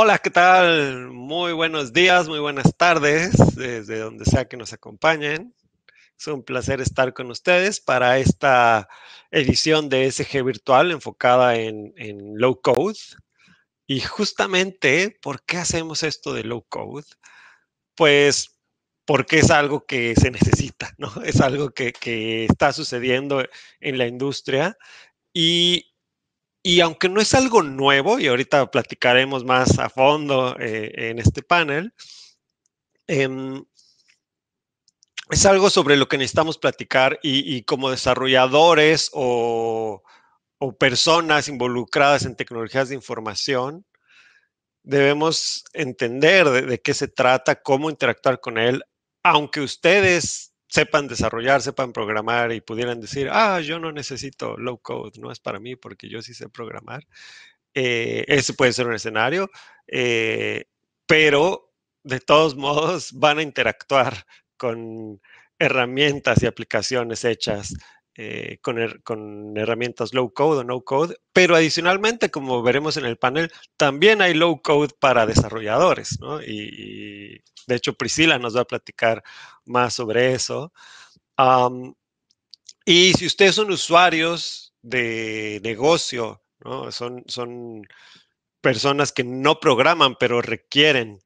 Hola, ¿qué tal? Muy buenos días, muy buenas tardes, desde donde sea que nos acompañen. Es un placer estar con ustedes para esta edición de SG Virtual enfocada en, low code. Y justamente, ¿por qué hacemos esto de low code? Pues porque es algo que se necesita, ¿no? Es algo que, que está sucediendo en la industria y y aunque no es algo nuevo, y ahorita platicaremos más a fondo eh, en este panel, em, es algo sobre lo que necesitamos platicar y, como desarrolladores o, personas involucradas en tecnologías de información, debemos entender de, de qué se trata, cómo interactuar con él, aunque ustedes sepan desarrollar, sepan programar y pudieran decir, ah, yo no necesito low code, no es para mí porque yo sí sé programar. Eh, ese puede ser un escenario, eh, pero de todos modos van a interactuar con herramientas y aplicaciones hechas eh, con, con, herramientas low code o no code, pero adicionalmente, como veremos en el panel, también hay low code para desarrolladores, ¿no? y de hecho Priscila nos va a platicar más sobre eso. y si ustedes son usuarios de negocio, son, son personas que no programan, pero requieren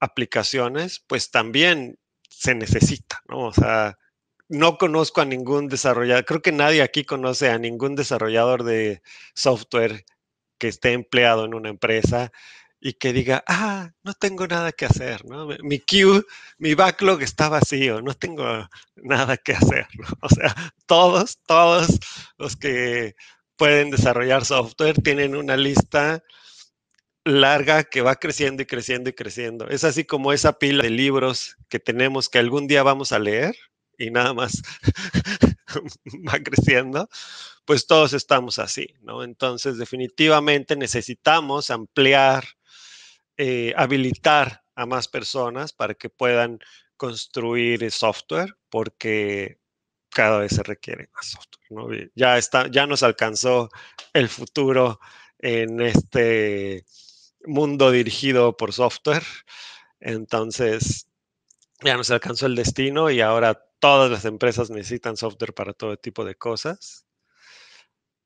aplicaciones, pues también se necesita, ¿no? O sea, no conozco a ningún desarrollador, creo que nadie aquí conoce a ningún desarrollador de software que esté empleado en una empresa y que diga, ah, no tengo nada que hacer, ¿no? Mi queue, mi backlog está vacío, no tengo nada que hacer, ¿no? O sea, todos, todos los que pueden desarrollar software tienen una lista larga que va creciendo y creciendo y creciendo. Es así como esa pila de libros que tenemos que algún día vamos a leer y nada más va creciendo, pues todos estamos así, ¿no? Entonces, definitivamente necesitamos ampliar eh, habilitar a más personas para que puedan construir software, porque cada vez se requiere más software. Ya, está, ya nos alcanzó el futuro en este mundo dirigido por software. Entonces, ya nos alcanzó el destino y ahora todas las empresas necesitan software para todo tipo de cosas.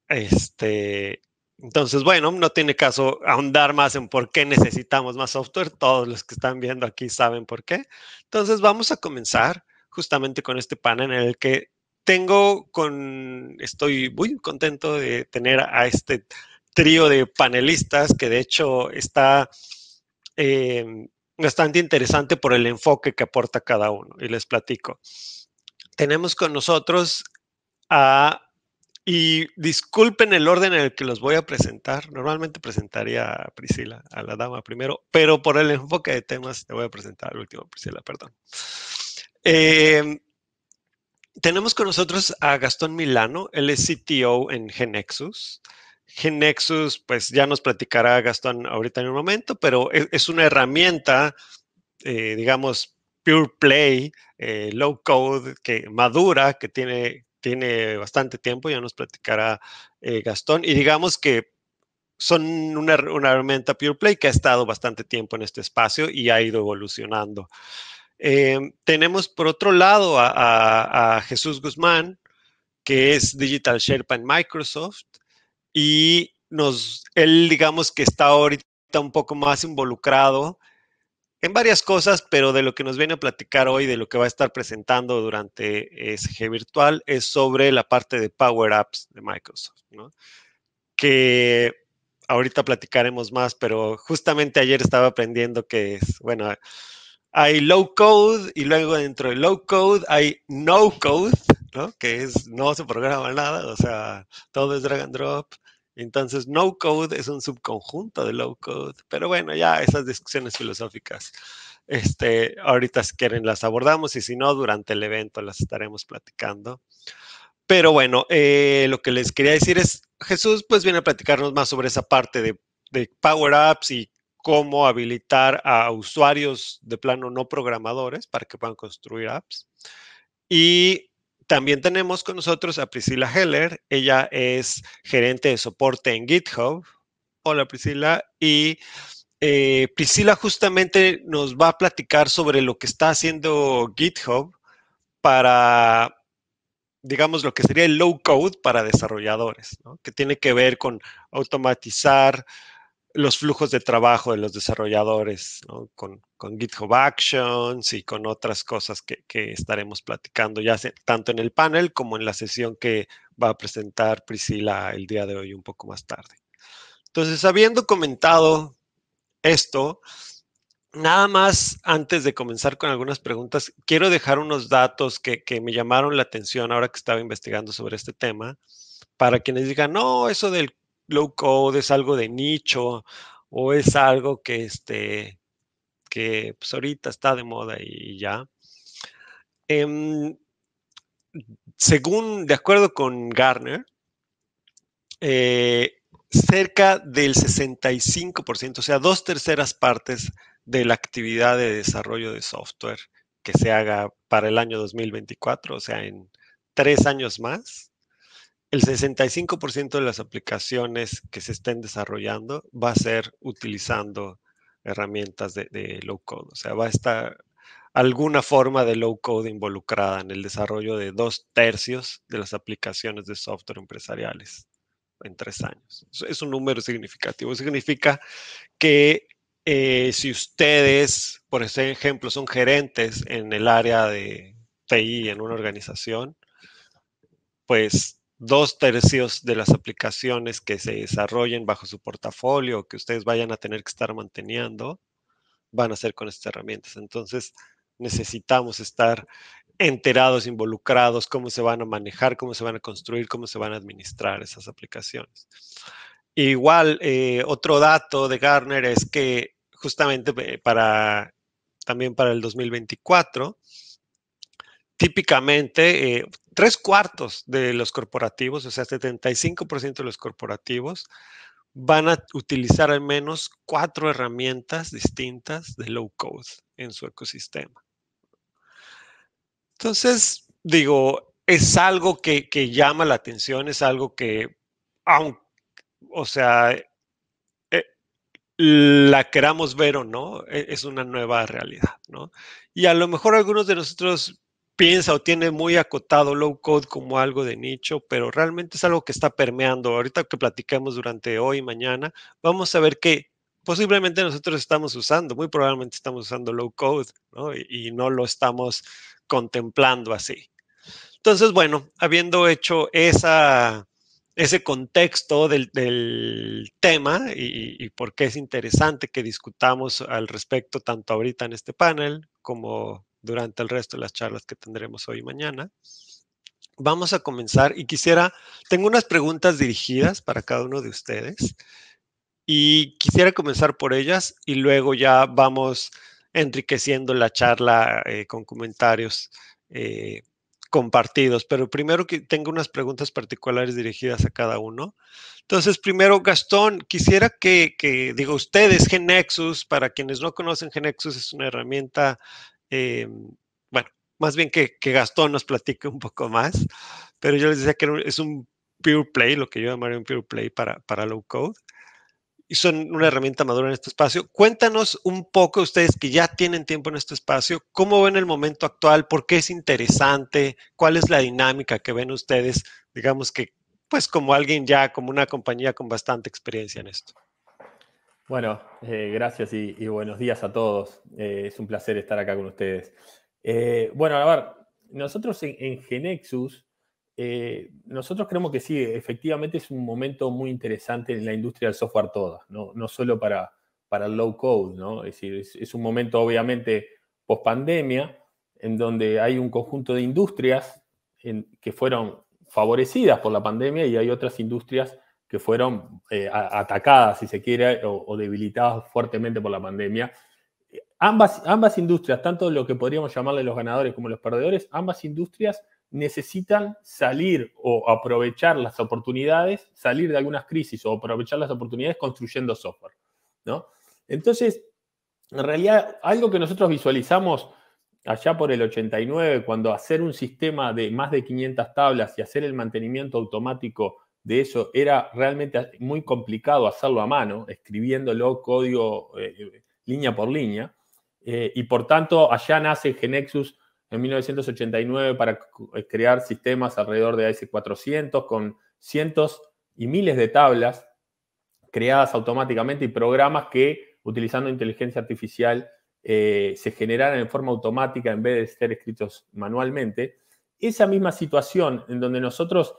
Este, entonces, bueno, no tiene caso ahondar más en por qué necesitamos más software. Todos los que están viendo aquí saben por qué. Entonces, vamos a comenzar justamente con este panel en el que tengo con, estoy muy contento de tener a este trío de panelistas que de hecho está em, bastante interesante por el enfoque que aporta cada uno. Y les platico. Tenemos con nosotros a y disculpen el orden en el que los voy a presentar. Normalmente presentaría a Priscila, a la dama primero, pero por el enfoque de temas te voy a presentar al último, Priscila, perdón. Em, tenemos con nosotros a Gastón Milano, él es CTO en Genexus. Genexus, pues ya nos platicará Gastón ahorita en un momento, pero e-, es, una herramienta, eh, digamos, pure play, eh, low code, que madura, que tiene tiene bastante tiempo, ya nos platicará eh, Gastón. Y digamos que son una, herramienta Pure Play que ha estado bastante tiempo en este espacio y ha ido evolucionando. Em, tenemos por otro lado a, Jesús Guzmán, que es Digital Sherpa en Microsoft, y nos, él digamos que está ahorita un poco más involucrado en varias cosas, pero de lo que nos viene a platicar hoy, de lo que va a estar presentando durante SG Virtual, es sobre la parte de Power Apps de Microsoft, ¿no? Que ahorita platicaremos más, pero justamente ayer estaba aprendiendo que es, bueno, hay low code y luego dentro de low code hay no code, ¿no? Que es no se programa nada, o sea, todo es drag and drop. Entonces, no code es un subconjunto de low code. Pero bueno, ya esas discusiones filosóficas, este, ahorita si quieren las abordamos y si no, durante el evento las estaremos platicando. Pero bueno, eh, lo que les quería decir es, Jesús pues viene a platicarnos más sobre esa parte de, de Power Apps y cómo habilitar a usuarios de plano no programadores para que puedan construir apps. Y también tenemos con nosotros a Priscila Heller. Ella es gerente de soporte en GitHub. Hola Priscila. Y eh, Priscila justamente nos va a platicar sobre lo que está haciendo GitHub para, digamos, lo que sería el low code para desarrolladores, ¿no? que tiene que ver con automatizar los flujos de trabajo de los desarrolladores con, GitHub Actions y con otras cosas que, estaremos platicando ya tanto en el panel como en la sesión que va a presentar Priscila el día de hoy un poco más tarde. Entonces, habiendo comentado esto, nada más antes de comenzar con algunas preguntas, quiero dejar unos datos que, que me llamaron la atención ahora que estaba investigando sobre este tema para quienes digan, no, eso del low code, es algo de nicho o es algo que, este, que pues, ahorita está de moda y ya. Em, según, de acuerdo con Garner, eh, cerca del 65%, o sea, dos terceras partes de la actividad de desarrollo de software que se haga para el año 2024, o sea, en tres años más, el 65% de las aplicaciones que se estén desarrollando va a ser utilizando herramientas de, low code. O sea, va a estar alguna forma de low code involucrada en el desarrollo de dos tercios de las aplicaciones de software empresariales en tres años. Es un número significativo. Significa que eh, si ustedes, por ejemplo, son gerentes en el área de TI en una organización, pues dos tercios de las aplicaciones que se desarrollen bajo su portafolio, que ustedes vayan a tener que estar manteniendo, van a ser con estas herramientas. Entonces, necesitamos estar enterados, involucrados, cómo se van a manejar, cómo se van a construir, cómo se van a administrar esas aplicaciones. Igual, eh, otro dato de Garner es que justamente eh, para, también para el 2024, típicamente eh, tres cuartos de los corporativos, o sea, 75% de los corporativos van a utilizar al menos cuatro herramientas distintas de low code en su ecosistema. Entonces, digo, es algo que, llama la atención, es algo que, aunque, o sea, eh, la queramos ver o no, e, es una nueva realidad, ¿no? Y a lo mejor algunos de nosotros piensa o tiene muy acotado low code como algo de nicho, pero realmente es algo que está permeando. Ahorita que platicamos durante hoy y mañana, vamos a ver que posiblemente nosotros estamos usando, muy probablemente estamos usando low code, ¿no? Y, no lo estamos contemplando así. Entonces, bueno, habiendo hecho esa, ese contexto del, tema y, y por qué es interesante que discutamos al respecto tanto ahorita en este panel como durante el resto de las charlas que tendremos hoy y mañana. Vamos a comenzar y quisiera, tengo unas preguntas dirigidas para cada uno de ustedes y quisiera comenzar por ellas y luego ya vamos enriqueciendo la charla eh, con comentarios eh, compartidos. Pero primero que tengo unas preguntas particulares dirigidas a cada uno. Entonces, primero, Gastón, quisiera que, que digo, ustedes, Genexus, para quienes no conocen, Genexus es una herramienta eh, bueno, más bien que, que, Gastón nos platique un poco más, pero yo les decía que es un pure play, lo que yo llamaría un pure play para, para low code. Y son una herramienta madura en este espacio. Cuéntanos un poco, ustedes que ya tienen tiempo en este espacio, cómo ven el momento actual, por qué es interesante, cuál es la dinámica que ven ustedes, digamos que, pues como alguien ya, como una compañía con bastante experiencia en esto. Bueno, eh, gracias y, buenos días a todos. Eh, es un placer estar acá con ustedes. Eh, bueno, a ver, nosotros en, Genexus, nosotros creemos que sí, efectivamente es un momento muy interesante en la industria del software toda, no, no solo para, para el low code, ¿no? Es decir, es, un momento obviamente post pandemia en donde hay un conjunto de industrias que fueron favorecidas por la pandemia y hay otras industrias que fueron eh, atacadas, si se quiere, o, debilitadas fuertemente por la pandemia. Ambas, industrias, tanto lo que podríamos llamarle los ganadores como los perdedores, ambas industrias necesitan salir o aprovechar las oportunidades, salir de algunas crisis o aprovechar las oportunidades construyendo software. ¿no? Entonces, en realidad, algo que nosotros visualizamos allá por el 89, cuando hacer un sistema de más de 500 tablas y hacer el mantenimiento automático de eso, era realmente muy complicado hacerlo a mano, escribiéndolo código eh, eh, línea por línea. Eh, y por tanto, allá nace Genexus en 1989 para crear sistemas alrededor de AS400 con cientos y miles de tablas creadas automáticamente y programas que, utilizando inteligencia artificial, se generaran en forma automática en vez de ser escritos manualmente. Esa misma situación en donde nosotros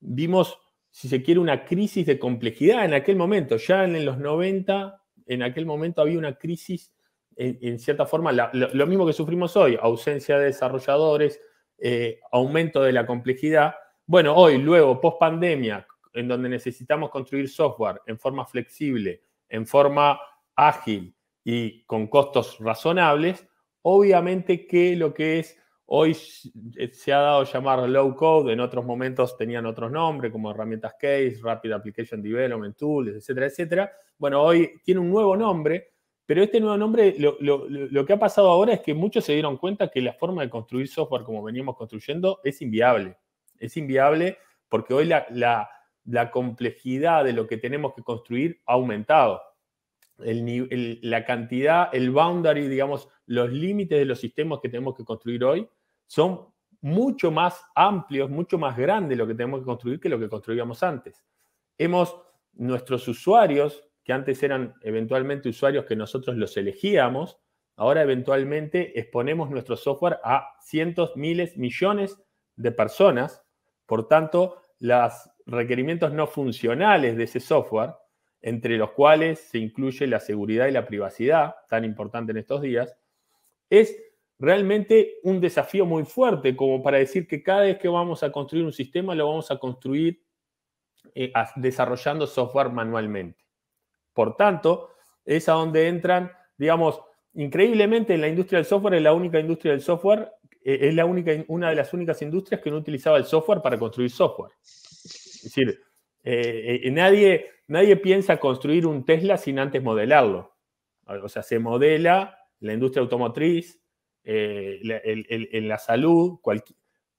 vimos si se quiere, una crisis de complejidad en aquel momento. Ya en los 90, en aquel momento había una crisis, en, cierta forma, lo, mismo que sufrimos hoy, ausencia de desarrolladores, eh, aumento de la complejidad. Bueno, hoy, luego, post pandemia, en donde necesitamos construir software en forma flexible, en forma ágil y con costos razonables, obviamente que lo que es Hoy eh, se ha dado a llamar low code, en otros momentos tenían otros nombres como herramientas case, Rapid Application Development Tools, etcétera, etcétera. Bueno, hoy tiene un nuevo nombre, pero este nuevo nombre, lo, que ha pasado ahora es que muchos se dieron cuenta que la forma de construir software como veníamos construyendo es inviable. Es inviable porque hoy la, complejidad de lo que tenemos que construir ha aumentado. la cantidad, el boundary, digamos, los límites de los sistemas que tenemos que construir hoy son mucho más amplios, mucho más grandes lo que tenemos que construir que lo que construíamos antes. Hemos, nuestros usuarios, que antes eran eventualmente usuarios que nosotros los elegíamos, ahora eventualmente exponemos nuestro software a cientos, miles, millones de personas. Por tanto, los requerimientos no funcionales de ese software, entre los cuales se incluye la seguridad y la privacidad, tan importante en estos días, es realmente un desafío muy fuerte, como para decir que cada vez que vamos a construir un sistema lo vamos a construir eh, desarrollando software manualmente. Por tanto, es a donde entran, digamos, increíblemente en la industria del software es la única industria del software, eh, es la única, una de las únicas industrias que no utilizaba el software para construir software. Es decir, eh, nadie, nadie piensa construir un Tesla sin antes modelarlo. O sea, se modela la industria automotriz, eh, en la salud,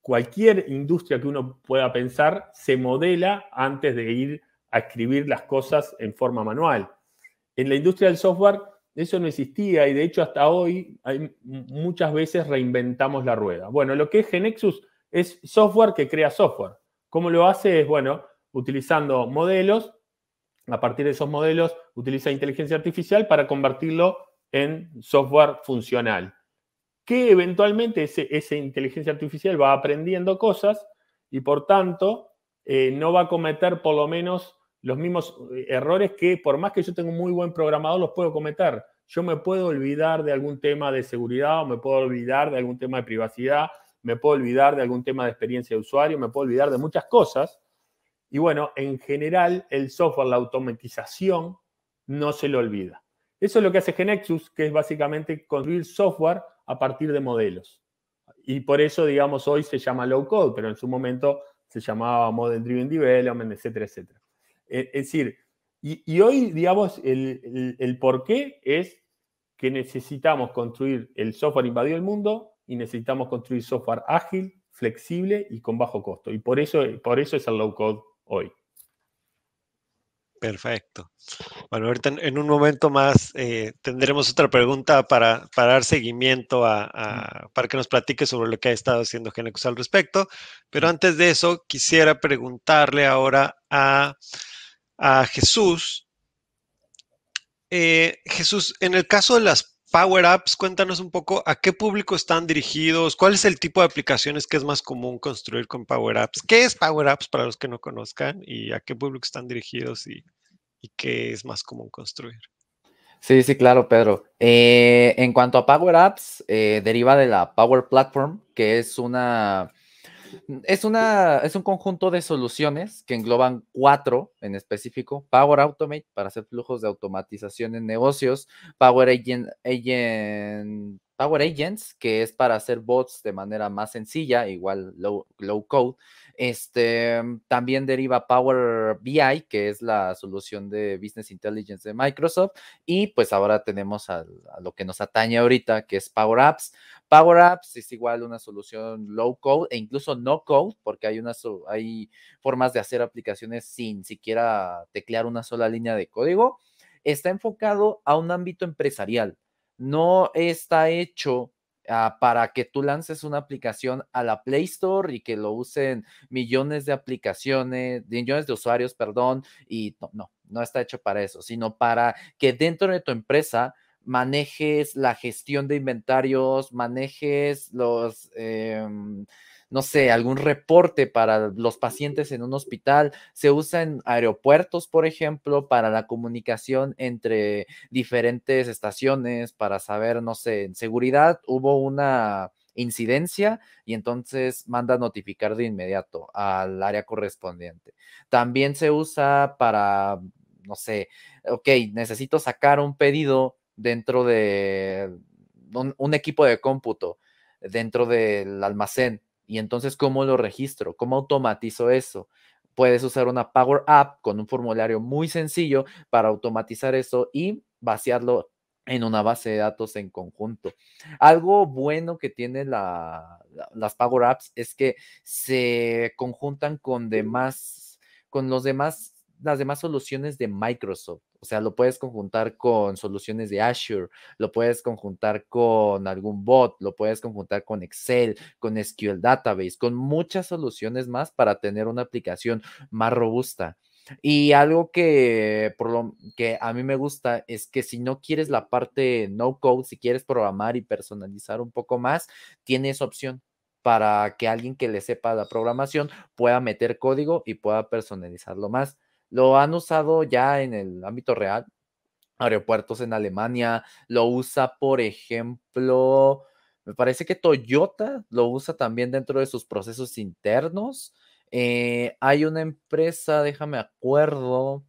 cualquier industria que uno pueda pensar se modela antes de ir a escribir las cosas en forma manual. En la industria del software eso no existía y de hecho hasta hoy muchas veces reinventamos la rueda. Bueno, lo que es Genexus es software que crea software. ¿Cómo lo hace? Es, bueno, utilizando modelos, a partir de esos modelos utiliza inteligencia artificial para convertirlo en software funcional que eventualmente esa inteligencia artificial va aprendiendo cosas y por tanto eh, no va a cometer por lo menos los mismos eh, errores que por más que yo tenga un muy buen programador los puedo cometer. Yo me puedo olvidar de algún tema de seguridad o me puedo olvidar de algún tema de privacidad, me puedo olvidar de algún tema de experiencia de usuario, me puedo olvidar de muchas cosas. Y bueno, en general el software, la automatización, no se lo olvida. Eso es lo que hace Genexus, que es básicamente construir software a partir de modelos. Y por eso, digamos, hoy se llama low code, pero en su momento se llamaba model driven development, etcétera, etcétera. Eh, es decir, y, hoy, digamos, el, porqué es que necesitamos construir el software invadió el mundo y necesitamos construir software ágil, flexible y con bajo costo. Y por eso, por eso es el low code hoy. Perfecto. Bueno, ahorita en, un momento más eh, tendremos otra pregunta para, para dar seguimiento a, para que nos platique sobre lo que ha estado haciendo Genex al respecto. Pero antes de eso, quisiera preguntarle ahora a, Jesús. Eh, Jesús, en el caso de las Power Apps, cuéntanos un poco a qué público están dirigidos, cuál es el tipo de aplicaciones que es más común construir con Power Apps, qué es Power Apps para los que no conozcan y a qué público están dirigidos y, qué es más común construir. Sí, sí, claro, Pedro. Eh, en cuanto a Power Apps, eh, deriva de la Power Platform, que es una es, una, es un conjunto de soluciones que engloban cuatro en específico. Power Automate para hacer flujos de automatización en negocios, Power Agent, Agent Power Agents, que es para hacer bots de manera más sencilla, igual low, code. Este, mm, también deriva Power BI, que es la solución de Business Intelligence de Microsoft. Y pues ahora tenemos a, lo que nos atañe ahorita, que es Power Apps. Power Apps es igual una solución low code e incluso no code, porque hay, unas hay formas de hacer aplicaciones sin siquiera teclear una sola línea de código. Está enfocado a un ámbito empresarial no está hecho ah, para que tú lances una aplicación a la Play Store y que lo usen millones de aplicaciones, millones de usuarios, perdón, y no, no, está hecho para eso, sino para que dentro de tu empresa manejes la gestión de inventarios, manejes los... Em, no sé, algún reporte para los pacientes en un hospital, se usa en aeropuertos, por ejemplo, para la comunicación entre diferentes estaciones, para saber, no sé, en seguridad hubo una incidencia y entonces manda notificar de inmediato al área correspondiente. También se usa para, no sé, ok, necesito sacar un pedido dentro de un, un equipo de cómputo, dentro del almacén y entonces, ¿cómo lo registro? ¿Cómo automatizo eso? Puedes usar una Power App con un formulario muy sencillo para automatizar eso y vaciarlo en una base de datos en conjunto. Algo bueno que tienen las Power Apps es que se conjuntan con demás, con los demás las demás soluciones de Microsoft. O sea, lo puedes conjuntar con soluciones de Azure, lo puedes conjuntar con algún bot, lo puedes conjuntar con Excel, con SQL Database, con muchas soluciones más para tener una aplicación más robusta. Y algo que, por lo, que a mí me gusta es que si no quieres la parte no code, si quieres programar y personalizar un poco más, tienes opción para que alguien que le sepa la programación pueda meter código y pueda personalizarlo más. Lo han usado ya en el ámbito real, aeropuertos en Alemania, lo usa, por ejemplo, me parece que Toyota lo usa también dentro de sus procesos internos. Eh, hay una empresa, déjame acuerdo,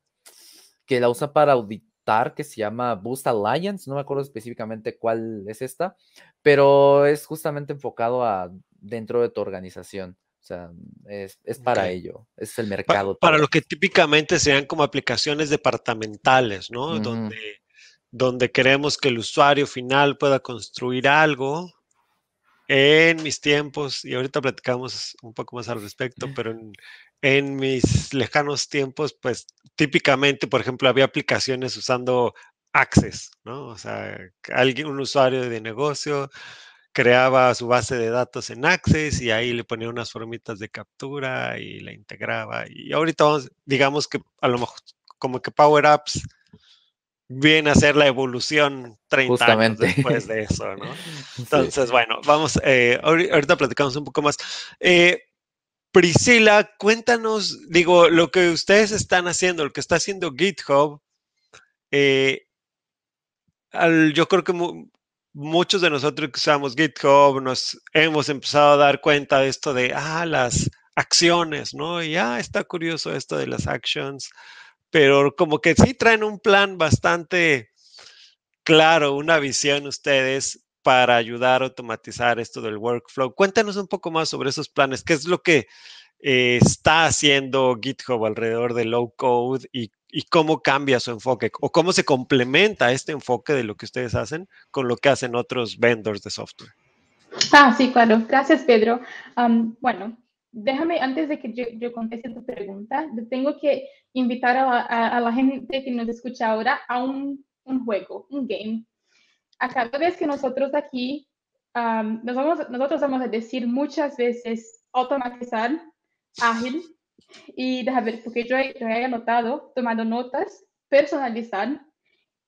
que la usa para auditar, que se llama Boost Alliance, no me acuerdo específicamente cuál es esta, pero es justamente enfocado a dentro de tu organización. O sea, es, es para ello, es el mercado. para, lo que típicamente sean como aplicaciones departamentales, ¿no? donde, donde queremos que el usuario final pueda construir algo en mis tiempos, y ahorita platicamos un poco más al respecto, pero en, en mis lejanos tiempos, pues típicamente, por ejemplo, había aplicaciones usando Access, ¿no? O sea, alguien, un usuario de negocio creaba su base de datos en Access y ahí le ponía unas formitas de captura y la integraba. Y ahorita vamos, digamos que a lo mejor como que Power Apps viene a ser la evolución 30 años después de eso, ¿no? Entonces, bueno, vamos, eh, ahorita platicamos un poco más. Eh, Priscila, cuéntanos, digo, lo que ustedes están haciendo, lo que está haciendo GitHub, eh, yo creo que muchos de nosotros que usamos GitHub nos hemos empezado a dar cuenta de esto de, ah, las acciones, ¿no? Y ah, está curioso esto de las actions, pero como que sí traen un plan bastante claro, una visión ustedes para ayudar a automatizar esto del workflow. Cuéntanos un poco más sobre esos planes, qué es lo que eh, está haciendo GitHub alrededor de low code y y cómo cambia su enfoque o cómo se complementa este enfoque de lo que ustedes hacen con lo que hacen otros vendors de software. Ah, sí, claro. Gracias, Pedro. bueno, déjame, antes de que yo, conteste tu pregunta, tengo que invitar a la, gente que nos escucha ahora a un, juego, un game. A cada vez que nosotros aquí, nos vamos, nosotros vamos a decir muchas veces automatizar, ágil, y déjame ver, porque yo he, he anotado, tomando notas, personalizar,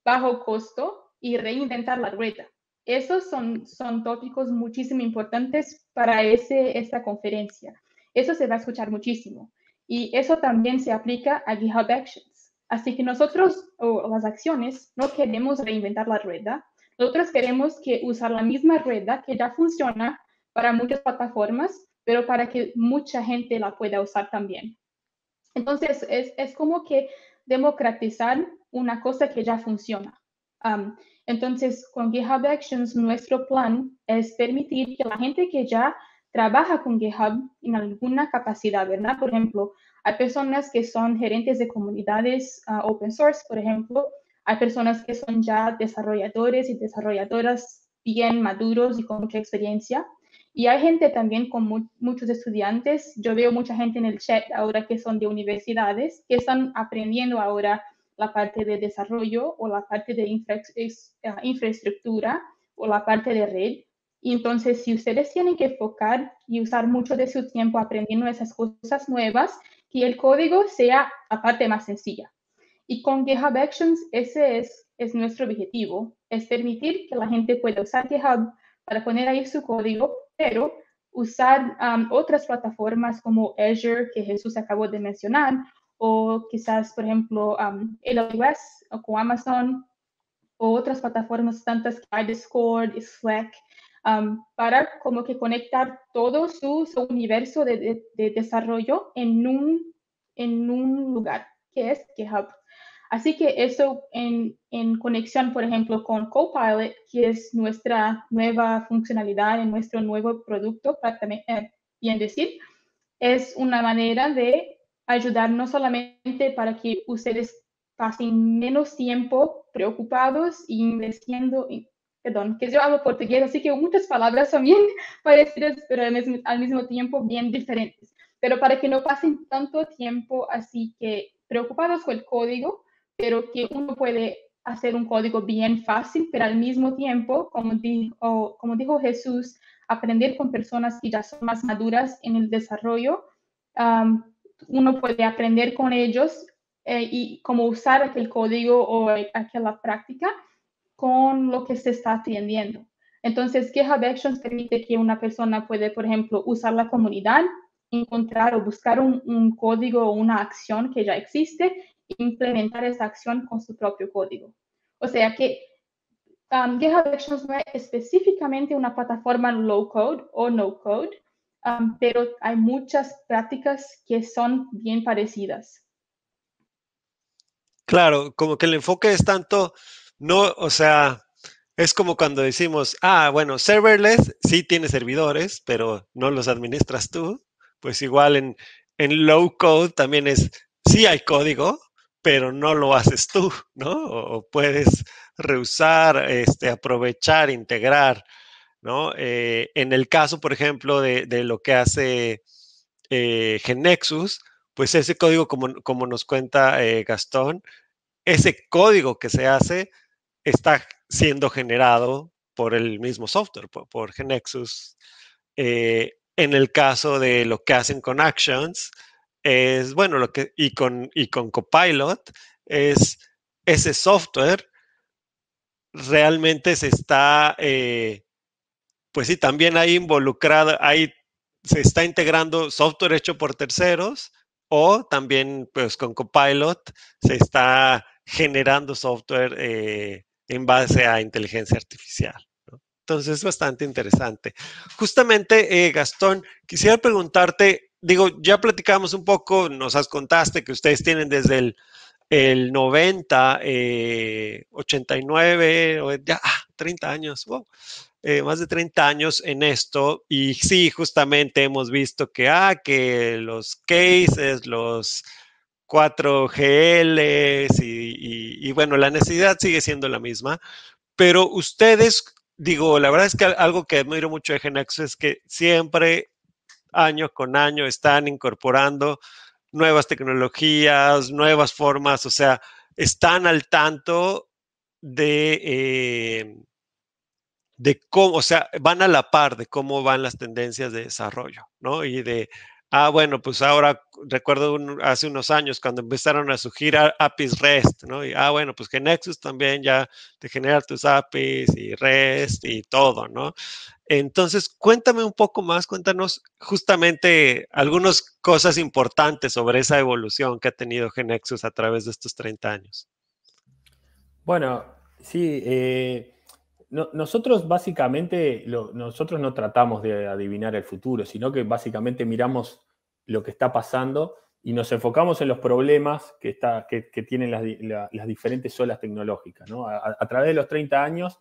bajo costo y reinventar la rueda. Esos son, son tópicos muchísimo importantes para ese, esta conferencia. Eso se va a escuchar muchísimo. Y eso también se aplica a GitHub Actions. Así que nosotros, o las acciones, no queremos reinventar la rueda. Nosotros queremos que usar la misma rueda que ya funciona para muchas plataformas pero para que mucha gente la pueda usar también. Entonces, es, como que democratizar una cosa que ya funciona. entonces, con GitHub Actions, nuestro plan es permitir que la gente que ya trabaja con GitHub en alguna capacidad, ¿verdad? Por ejemplo, hay personas que son gerentes de comunidades ah, open source, por ejemplo, hay personas que son ya desarrolladores y desarrolladoras bien maduros y con mucha experiencia. Y hay gente también con muchos estudiantes, yo veo mucha gente en el chat ahora que son de universidades, que están aprendiendo ahora la parte de desarrollo o la parte de ah, infraestructura o la parte de red. Y entonces, si ustedes tienen que enfocar y usar mucho de su tiempo aprendiendo esas cosas nuevas, que el código sea la parte más sencilla. Y con GitHub Actions, ese es nuestro objetivo, es permitir que la gente pueda usar GitHub para poner ahí su código pero usar otras plataformas como Azure, que Jesús acabó de mencionar, o quizás, por ejemplo, el AWS o con Amazon, o otras plataformas tantas como hay Discord, Slack, para como que conectar todo su, universo de, desarrollo en un, en un lugar, que es GitHub. Así que eso en, conexión, por ejemplo, con Copilot, que es nuestra nueva funcionalidad en nuestro nuevo producto, para también, eh, bien decir, es una manera de ayudar no solamente para que ustedes pasen menos tiempo preocupados y invirtiendo, perdón, que yo hablo portugués, así que muchas palabras son bien parecidas, pero al mismo tiempo bien diferentes. Pero para que no pasen tanto tiempo así que preocupados con el código, pero que uno puede hacer un código bien fácil, pero al mismo tiempo, como dijo, Jesús, aprender con personas que ya son más maduras en el desarrollo. uno puede aprender con ellos eh, y cómo usar aquel código o aquella práctica con lo que se está atendiendo. Entonces, GitHub Actions permite que una persona puede, por ejemplo, usar la comunidad, encontrar o buscar un código o una acción que ya existe implementar esa acción con su propio código. O sea que um, GitHub Actions no es específicamente una plataforma low code o no code, um, pero hay muchas prácticas que son bien parecidas. Claro, como que el enfoque es tanto, no, o sea, es como cuando decimos, ah, bueno, serverless sí tiene servidores, pero no los administras tú. Pues igual en, en low code también es, sí hay código, pero no lo haces tú, ¿no? O puedes rehusar, este, aprovechar, integrar, ¿no? Eh, en el caso, por ejemplo, de, lo que hace eh, Genexus, pues ese código, como, como nos cuenta eh, Gastón, ese código que se hace está siendo generado por el mismo software, por, por Genexus. en el caso de lo que hacen con Actions, es, bueno, lo que, y con, y con Copilot, es ese software realmente se está, eh, pues sí, también hay involucrado, hay se está integrando software hecho por terceros o también pues con Copilot se está generando software eh, en base a inteligencia artificial. Entonces es bastante interesante. Justamente, eh, Gastón, quisiera preguntarte digo, ya platicamos un poco, nos has contaste que ustedes tienen desde el, 90, 89, eh, ya 30 ah, años, eh, más de 30 años en esto. Y sí, justamente hemos visto que, ah, que los cases, los 4GLs y, bueno, la necesidad sigue siendo la misma. Pero ustedes, digo, la verdad es que algo que admiro mucho de Genexo es que siempre año con año están incorporando nuevas tecnologías, nuevas formas, o sea, están al tanto de, em, de cómo, o sea, van a la par de cómo van las tendencias de desarrollo, ¿no? Y de Ah, bueno, pues ahora recuerdo hace unos años cuando empezaron a surgir APIs REST, ¿no? Y, ah, bueno, pues que Nexus también ya te genera tus APIs y REST y todo, ¿no? Entonces, cuéntame un poco más, cuéntanos justamente algunas cosas importantes sobre esa evolución que ha tenido Genexus a través de estos 30 años. Bueno, sí, eh, nosotros básicamente, nosotros no tratamos de adivinar el futuro, sino que básicamente miramos lo que está pasando y nos enfocamos en los problemas que, está, que, tienen las, diferentes olas tecnológicas. ¿no? A, través de los 30 años,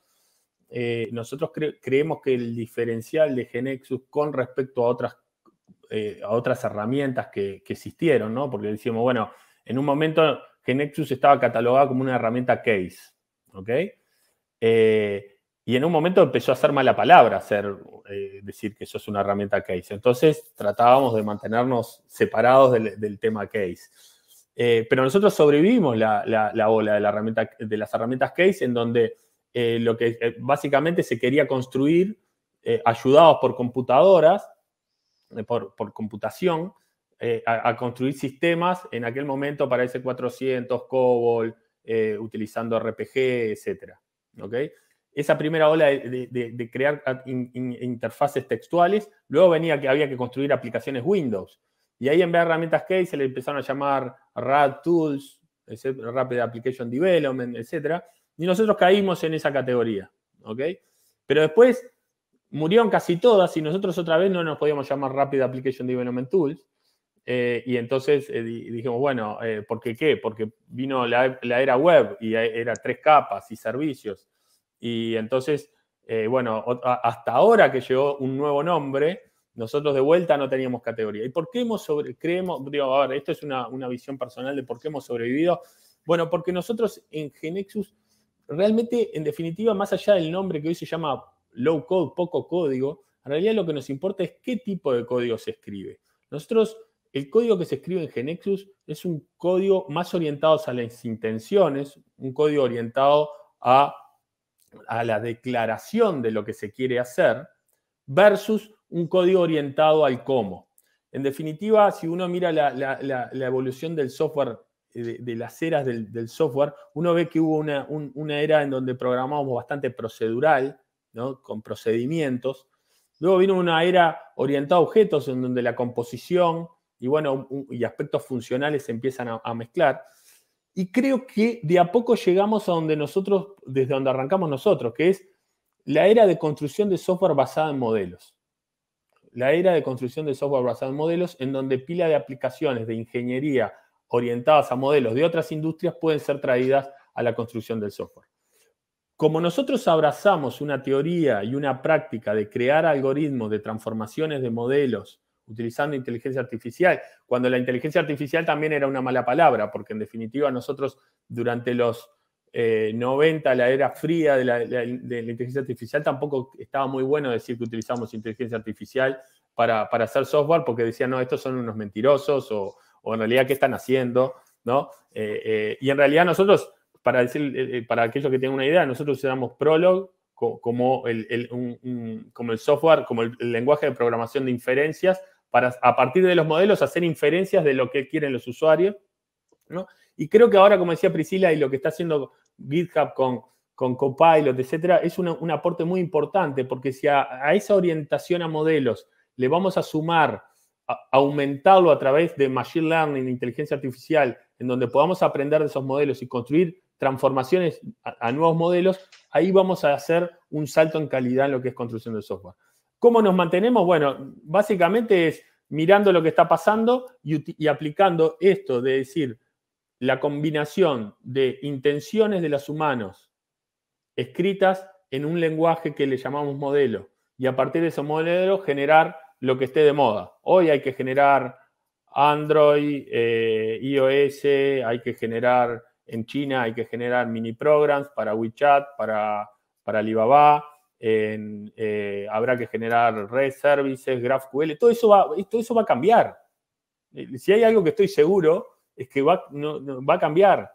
eh, nosotros creemos que el diferencial de Genexus con respecto a otras, eh, a otras herramientas que, existieron, ¿no? porque decíamos, bueno, en un momento Genexus estaba catalogada como una herramienta case, ¿ok? Eh, y en un momento empezó a ser mala palabra, eh, decir que eso es una herramienta case. Entonces tratábamos de mantenernos separados del, tema case. Eh, pero nosotros sobrevivimos la, ola de, las herramientas case, en donde eh, lo que básicamente se quería construir, ayudados por computadoras, por, computación, a, construir sistemas en aquel momento para S400, COBOL, utilizando RPG, etc. ¿ok? esa primera ola de, crear interfaces textuales, luego venía que había que construir aplicaciones Windows. Y ahí en vez herramientas que se le empezaron a llamar RAD Tools, Rapid Application Development, etc. Y nosotros caímos en esa categoría. Pero después murieron casi todas y nosotros otra vez no nos podíamos llamar Rapid Application Development Tools. Eh, y entonces eh, dijimos, bueno, eh, ¿por qué qué? Porque vino la, era web y era tres capas y servicios. Y entonces, eh, bueno, hasta ahora que llegó un nuevo nombre, nosotros de vuelta no teníamos categoría. ¿Y por qué hemos sobre, creemos, digo, a esto es una, una, visión personal de por qué hemos sobrevivido? Bueno, porque nosotros en Genexus, realmente, en definitiva, más allá del nombre que hoy se llama low code, poco código, en realidad lo que nos importa es qué tipo de código se escribe. Nosotros, el código que se escribe en Genexus es un código más orientado a las intenciones, un código orientado a a la declaración de lo que se quiere hacer versus un código orientado al cómo. En definitiva, si uno mira la, evolución del software, eh, de, las eras del, software, uno ve que hubo una, era en donde programábamos bastante procedural, ¿no? con procedimientos. Luego vino una era orientada a objetos, en donde la composición y, bueno, y aspectos funcionales se empiezan a mezclar. Y creo que de a poco llegamos a donde nosotros, desde donde arrancamos nosotros, que es la era de construcción de software basada en modelos. La era de construcción de software basada en modelos, en donde pila de aplicaciones de ingeniería orientadas a modelos de otras industrias pueden ser traídas a la construcción del software. Como nosotros abrazamos una teoría y una práctica de crear algoritmos de transformaciones de modelos utilizando inteligencia artificial, cuando la inteligencia artificial también era una mala palabra, porque en definitiva nosotros durante los 90, eh, la era fría de la, inteligencia artificial, tampoco estaba muy bueno decir que utilizamos inteligencia artificial para, hacer software, porque decían, no, estos son unos mentirosos o, en realidad qué están haciendo, ¿no? Eh, eh, y en realidad nosotros, para, decir, para aquellos que tienen una idea, nosotros usamos Prolog como el, como el software, como el lenguaje de programación de inferencias para a partir de los modelos hacer inferencias de lo que quieren los usuarios. Y creo que ahora, como decía Priscila, y lo que está haciendo GitHub con, con Copilot, etcétera, es un aporte muy importante, porque si a, esa orientación a modelos le vamos a sumar, aumentarlo a través de Machine Learning, inteligencia artificial, en donde podamos aprender de esos modelos y construir transformaciones a, a nuevos modelos, ahí vamos a hacer un salto en calidad en lo que es construcción de software. ¿Cómo nos mantenemos? Bueno, básicamente es mirando lo que está pasando y, aplicando esto de decir la combinación de intenciones de los humanos escritas en un lenguaje que le llamamos modelo y a partir de ese modelo, generar lo que esté de moda. Hoy hay que generar Android, eh, iOS, hay que generar en China, hay que generar mini programs para WeChat, para, para Alibaba, eh, habrá que generar red services, GraphQL, todo eso va, eso va a cambiar. Eh, si hay algo que estoy seguro es que va, a cambiar,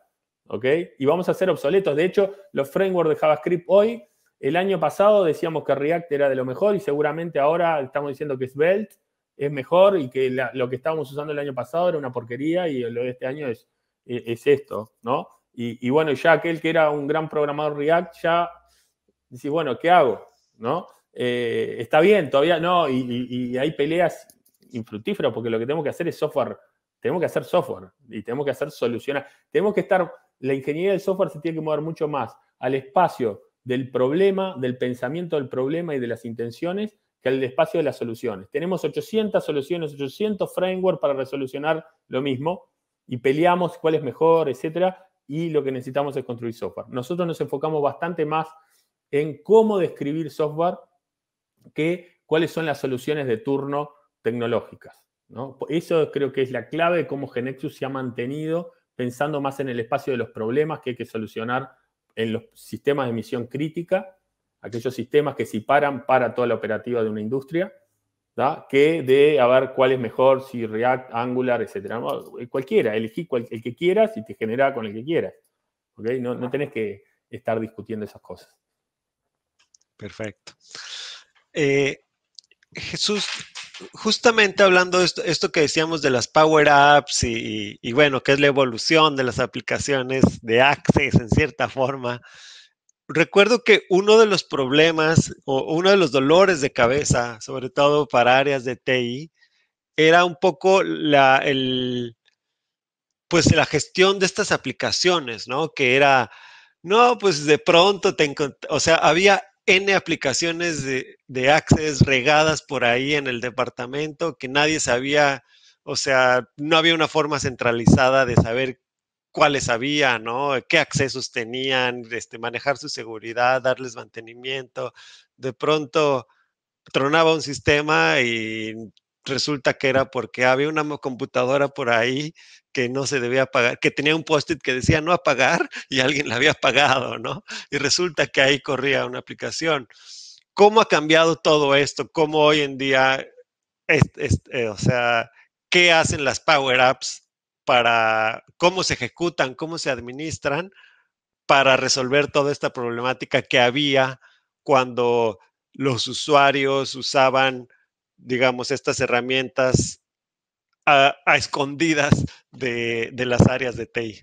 ¿ok? Y vamos a ser obsoletos. De hecho, los frameworks de JavaScript hoy, el año pasado decíamos que React era de lo mejor y seguramente ahora estamos diciendo que Svelte es mejor y que lo que estábamos usando el año pasado era una porquería y lo de este año es, e, es, esto, ¿no? Y, y, bueno, ya aquel que era un gran programador React ya Dices, bueno, ¿qué hago? ¿No? Eh, está bien, todavía no, y, hay peleas infructíferas porque lo que tenemos que hacer es software, tenemos que hacer software y tenemos que hacer soluciones, tenemos que estar, la ingeniería del software se tiene que mover mucho más al espacio del problema, del pensamiento del problema y de las intenciones que al espacio de las soluciones. Tenemos 800 soluciones, 800 frameworks para resolucionar lo mismo y peleamos cuál es mejor, etcétera, y lo que necesitamos es construir software. Nosotros nos enfocamos bastante más en cómo describir software que cuáles son las soluciones de turno tecnológicas. Eso creo que es la clave de cómo Genexus se ha mantenido pensando más en el espacio de los problemas que hay que solucionar en los sistemas de emisión crítica, aquellos sistemas que si paran, para toda la operativa de una industria, que de a ver cuál es mejor, si React, Angular, etc. cualquiera, elegí el que quieras y te genera con el que quieras. No, no tenés que estar discutiendo esas cosas. Perfecto. Eh, Jesús, justamente hablando de esto, esto, que decíamos de las Power Apps y, bueno, que es la evolución de las aplicaciones de Access en cierta forma, recuerdo que uno de los problemas o uno de los dolores de cabeza, sobre todo para áreas de TI, era un poco la, pues la gestión de estas aplicaciones, ¿no? Que era, no, pues de pronto te o sea, había N aplicaciones de, de Access regadas por ahí en el departamento que nadie sabía, o sea, no había una forma centralizada de saber cuáles había, ¿no? Qué accesos tenían, este, manejar su seguridad, darles mantenimiento. De pronto tronaba un sistema y resulta que era porque había una computadora por ahí que no se debía pagar, que tenía un post-it que decía no apagar y alguien la había pagado, ¿no? Y resulta que ahí corría una aplicación. ¿Cómo ha cambiado todo esto? ¿Cómo hoy en día, eh, o sea, qué hacen las Power Apps para, cómo se ejecutan, cómo se administran para resolver toda esta problemática que había cuando los usuarios usaban, digamos, estas herramientas a, escondidas de, las áreas de TI.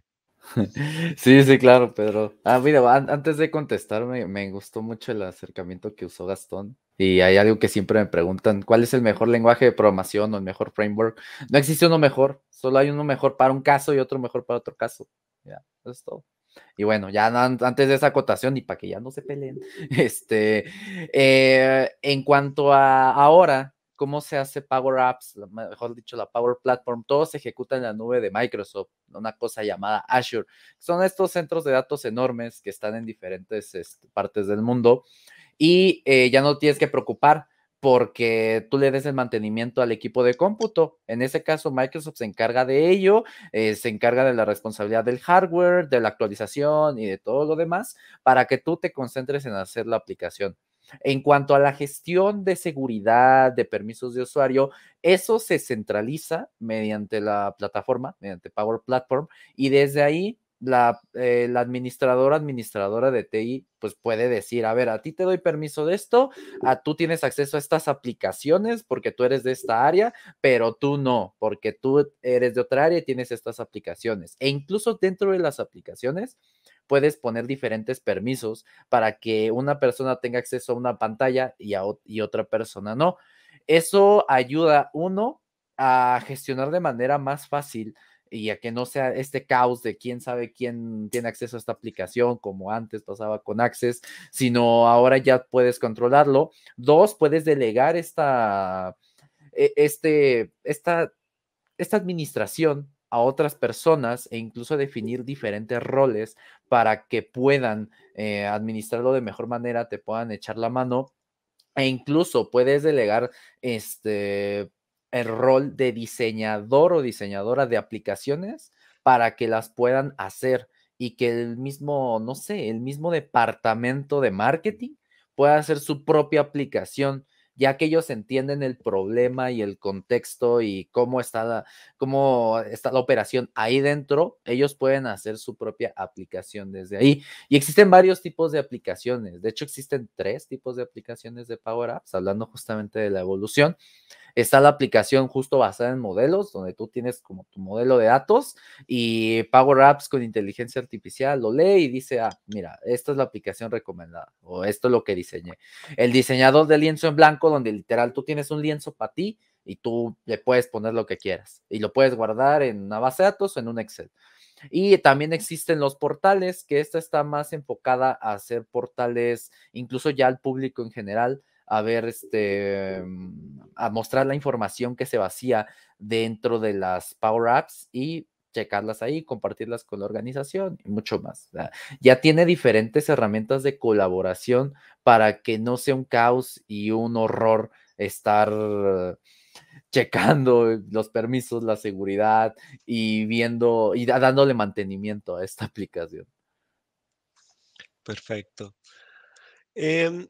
Sí, sí, claro, Pedro. Ah, mira, antes de contestarme, me gustó mucho el acercamiento que usó Gastón. Y hay algo que siempre me preguntan, ¿cuál es el mejor lenguaje de programación o el mejor framework? No existe uno mejor, solo hay uno mejor para un caso y otro mejor para otro caso. Ya, eso es todo. Y bueno, ya antes de esa acotación y para que ya no se peleen, este, eh, en cuanto a ahora, cómo se hace Power Apps, mejor dicho, la Power Platform, todo se ejecuta en la nube de Microsoft, una cosa llamada Azure. Son estos centros de datos enormes que están en diferentes este, partes del mundo y eh, ya no tienes que preocupar porque tú le des el mantenimiento al equipo de cómputo. En ese caso, Microsoft se encarga de ello, eh, se encarga de la responsabilidad del hardware, de la actualización y de todo lo demás, para que tú te concentres en hacer la aplicación. En cuanto a la gestión de seguridad, de permisos de usuario, eso se centraliza mediante la plataforma, mediante Power Platform, y desde ahí la, eh, administradora, administradora de TI, pues puede decir, a ver, a ti te doy permiso de esto, a tú tienes acceso a estas aplicaciones porque tú eres de esta área, pero tú no, porque tú eres de otra área y tienes estas aplicaciones. E incluso dentro de las aplicaciones, puedes poner diferentes permisos para que una persona tenga acceso a una pantalla y, otra persona no. Eso ayuda, uno, a gestionar de manera más fácil y a que no sea este caos de quién sabe quién tiene acceso a esta aplicación, como antes pasaba con Access, sino ahora ya puedes controlarlo. Dos, puedes delegar esta, e-, este, esta, esta administración a otras personas e incluso definir diferentes roles para que puedan eh, administrarlo de mejor manera, te puedan echar la mano e incluso puedes delegar este el rol de diseñador o diseñadora de aplicaciones para que las puedan hacer y que el mismo, no sé, el mismo departamento de marketing pueda hacer su propia aplicación ya que ellos entienden el problema y el contexto y cómo está la, está la operación ahí dentro, ellos pueden hacer su propia aplicación desde ahí. Y existen varios tipos de aplicaciones. De hecho, existen tres tipos de aplicaciones de Power Apps, hablando justamente de la evolución. Está la aplicación justo basada en modelos, donde tú tienes como tu modelo de datos y Power Apps con inteligencia artificial lo lee y dice, ah, mira, esta es la aplicación recomendada o esto es lo que diseñé. El diseñador de lienzo en blanco, donde literal tú tienes un lienzo para ti y tú le puedes poner lo que quieras y lo puedes guardar en una base de datos o en un Excel. Y también existen los portales, que esta está más enfocada a hacer portales incluso ya al público en general, a ver, este, mm, a mostrar la información que se vacía dentro de las Power Apps y checarlas ahí, compartirlas con la organización y mucho más. Ya tiene diferentes herramientas de colaboración para que no sea un caos y un horror estar checando los permisos, la seguridad y viendo y dándole mantenimiento a esta aplicación. Perfecto. Em,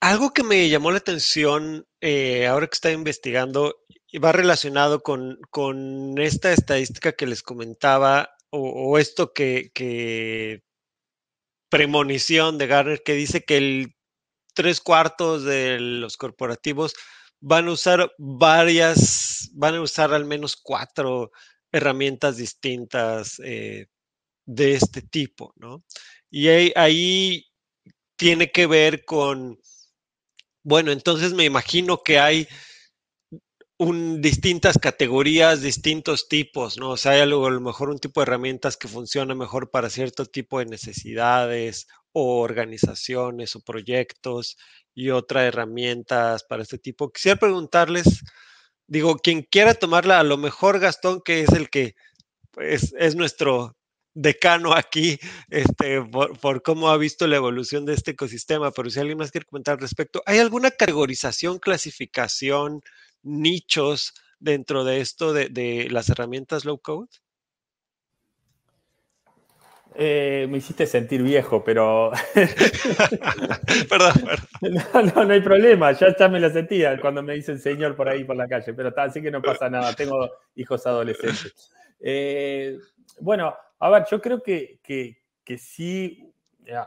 algo que me llamó la atención eh, ahora que está investigando va relacionado con, esta estadística que les comentaba o, esto que, premonición de Garner que dice que el tres cuartos de los corporativos van a usar varias, van a usar al menos cuatro herramientas distintas eh, de este tipo, ¿no? Y ahí tiene que ver con bueno, entonces me imagino que hay un, distintas categorías, distintos tipos, ¿no? O sea, hay algo, a lo mejor un tipo de herramientas que funciona mejor para cierto tipo de necesidades o organizaciones o proyectos y otras herramientas para este tipo. Quisiera preguntarles, digo, quien quiera tomarla, a lo mejor Gastón, que es el que es, pues, es nuestro decano aquí este, por, cómo ha visto la evolución de este ecosistema, pero si alguien más quiere comentar al respecto, ¿hay alguna categorización, clasificación, nichos dentro de esto de, las herramientas low code? Eh, me hiciste sentir viejo, pero. perdón, perdón. No, no, hay problema. Ya, ya me lo sentía cuando me dicen señor por ahí por la calle, pero está, así que no pasa nada. Tengo hijos adolescentes. Eh, bueno, a ver, yo creo que, que, sí,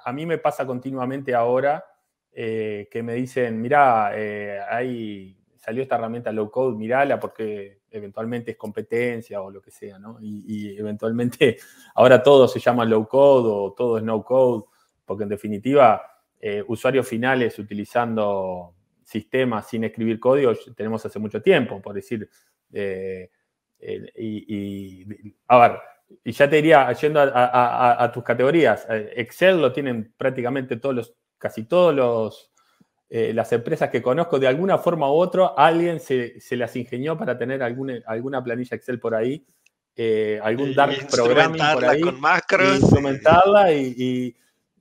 a, mí me pasa continuamente ahora eh, que me dicen, mira, eh, ahí salió esta herramienta low code, mirala porque eventualmente es competencia o lo que sea, ¿no? Y, eventualmente ahora todo se llama low code o todo es no code, porque en definitiva eh, usuarios finales utilizando sistemas sin escribir código tenemos hace mucho tiempo, por decir, y, a ver, y ya te diría, yendo a, tus categorías, eh, Excel lo tienen prácticamente todos los, casi todas eh, las empresas que conozco, de alguna forma u otra, alguien se, las ingenió para tener alguna, alguna planilla Excel por ahí, eh, algún dark programming por ahí, con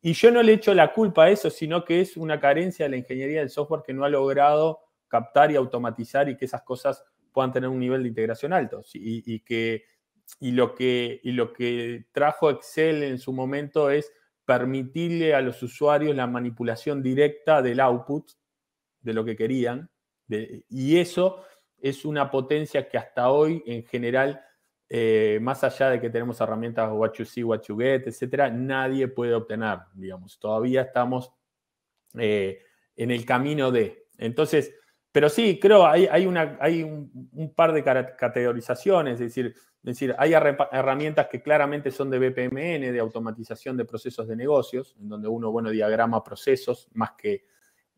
Y yo no le echo la culpa a eso, sino que es una carencia de la ingeniería del software que no ha logrado captar y automatizar y que esas cosas puedan tener un nivel de integración alto y, y que y, lo que, lo que trajo Excel en su momento es permitirle a los usuarios la manipulación directa del output, de lo que querían, y eso es una potencia que hasta hoy en general, eh, más allá de que tenemos herramientas what you see, what you get, etcétera, nadie puede obtener, digamos. Todavía estamos eh, en el camino de. Entonces, pero sí, creo, hay, hay, una, hay un, par de categorizaciones, es decir, decir, hay herramientas que claramente son de BPMN, de automatización de procesos de negocios, en donde uno, bueno, diagrama procesos más que,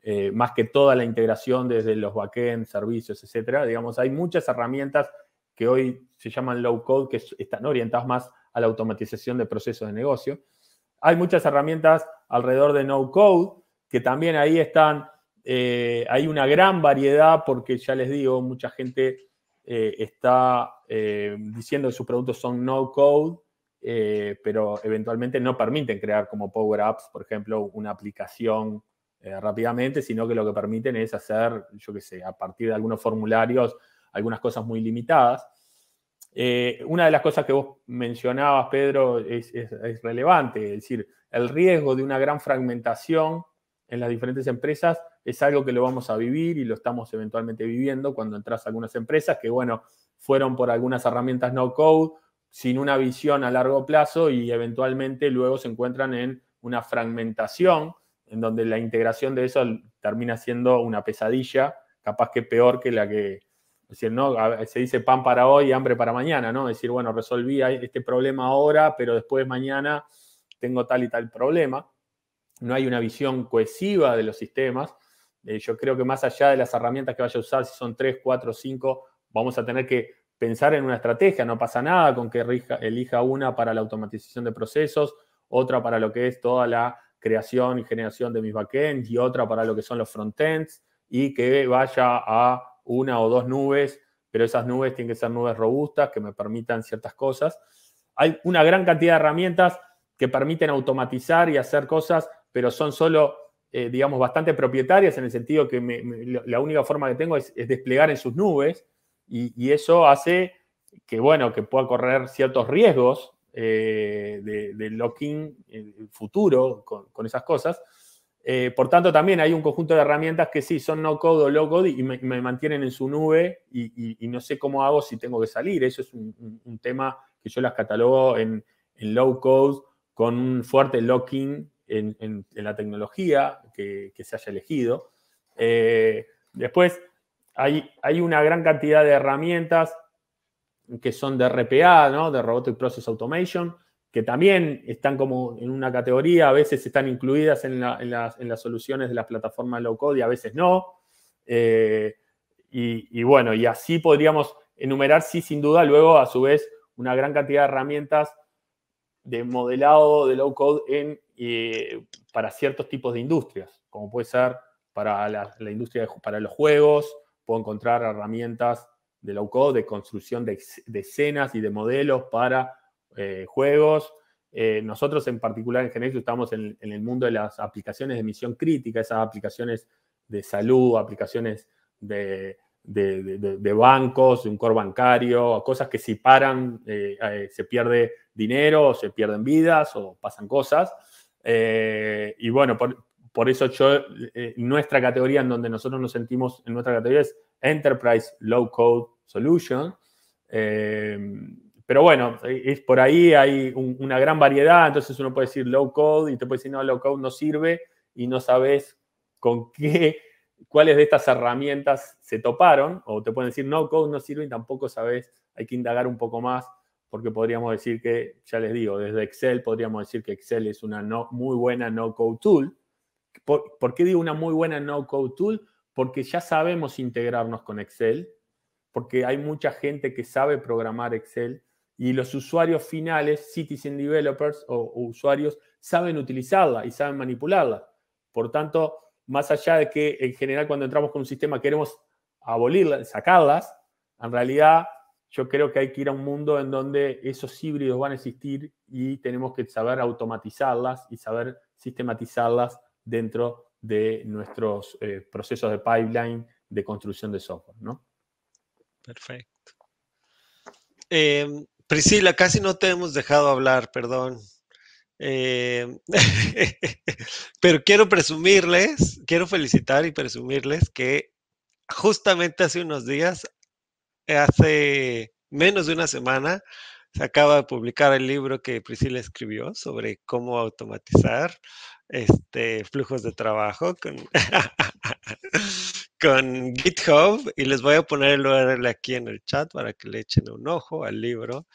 eh, más que toda la integración desde los backends, servicios, etcétera. Digamos, hay muchas herramientas que hoy se llaman low code, que están orientadas más a la automatización de procesos de negocio. Hay muchas herramientas alrededor de no code, que también ahí están eh, hay una gran variedad porque ya les digo, mucha gente eh, está eh, diciendo que sus productos son no code, pero eventualmente no permiten crear como Power Apps, por ejemplo, una aplicación rápidamente, sino que lo que permiten es hacer, yo qué sé, a partir de algunos formularios, algunas cosas muy limitadas. una de las cosas que vos mencionabas, Pedro, es, es relevante, es decir, el riesgo de una gran fragmentación en las diferentes empresas es algo que lo vamos a vivir y lo estamos eventualmente viviendo cuando entras a algunas empresas que, bueno, fueron por algunas herramientas no code, sin una visión a largo plazo y eventualmente luego se encuentran en una fragmentación en donde la integración de eso termina siendo una pesadilla, capaz que peor que la que, es decir, ¿no? Se dice pan para hoy y hambre para mañana, ¿no? Es decir, bueno, resolví este problema ahora, pero después mañana tengo tal y tal problema no hay una visión cohesiva de los sistemas. Eh, yo creo que más allá de las herramientas que vaya a usar, si son 3, 4, 5, vamos a tener que pensar en una estrategia. No pasa nada con que elija una para la automatización de procesos, otra para lo que es toda la creación y generación de mis backends y otra para lo que son los frontends y que vaya a una o dos nubes, pero esas nubes tienen que ser nubes robustas que me permitan ciertas cosas. Hay una gran cantidad de herramientas que permiten automatizar y hacer cosas pero son solo, eh, digamos, bastante propietarias en el sentido que la única forma que tengo es, desplegar en sus nubes y, eso hace que, bueno, que pueda correr ciertos riesgos eh, de, de, locking eh, futuro con, esas cosas. por tanto, también hay un conjunto de herramientas que sí, son no code o low code y me, mantienen en su nube y, no sé cómo hago si tengo que salir. Eso es un, tema que yo las catalogo en, en, low code con un fuerte locking en, la tecnología que, se haya elegido. Eh, después, hay, hay una gran cantidad de herramientas que son de RPA, de Robotic Process Automation, que también están como en una categoría, a veces están incluidas en, las, soluciones de las plataformas low code y a veces no. Eh, y, y, bueno, y así podríamos enumerar, sí, sin duda, luego a su vez una gran cantidad de herramientas de modelado de low code en eh, para ciertos tipos de industrias, como puede ser para la, industria para los juegos, puedo encontrar herramientas de low code, de construcción de, escenas y de modelos para eh, juegos. Eh, nosotros en particular en Genexus estamos en, el mundo de las aplicaciones de misión crítica, esas aplicaciones de salud, aplicaciones de, bancos, de un core bancario, cosas que si paran eh, se pierde dinero, o se pierden vidas o pasan cosas. Eh, y bueno, por, eso yo, eh, nuestra categoría en donde nosotros nos sentimos, en nuestra categoría es Enterprise Low Code Solution. Eh, pero bueno, es por ahí hay una gran variedad, entonces uno puede decir low code y te puede decir no, low code no sirve y no sabes con qué, cuáles de estas herramientas se toparon, o te pueden decir no code no sirve y tampoco sabes, hay que indagar un poco más porque podríamos decir que, ya les digo, desde Excel podríamos decir que Excel es una muy buena no-code tool. ¿Por, qué digo una muy buena no-code tool? Porque ya sabemos integrarnos con Excel, porque hay mucha gente que sabe programar Excel y los usuarios finales, citizen developers o, usuarios, saben utilizarla y saben manipularla. Por tanto, más allá de que en general cuando entramos con un sistema queremos abolirla, sacarlas, en realidad yo creo que hay que ir a un mundo en donde esos híbridos van a existir y tenemos que saber automatizarlas y saber sistematizarlas dentro de nuestros eh, procesos de pipeline de construcción de software, ¿no? Perfecto. Em, Priscila, casi no te hemos dejado hablar, perdón. Em, pero quiero presumirles, quiero felicitar y presumirles que justamente hace unos días hace menos de una semana se acaba de publicar el libro que Priscila escribió sobre cómo automatizar este, flujos de trabajo con, GitHub y les voy a poner el URL aquí en el chat para que le echen un ojo al libro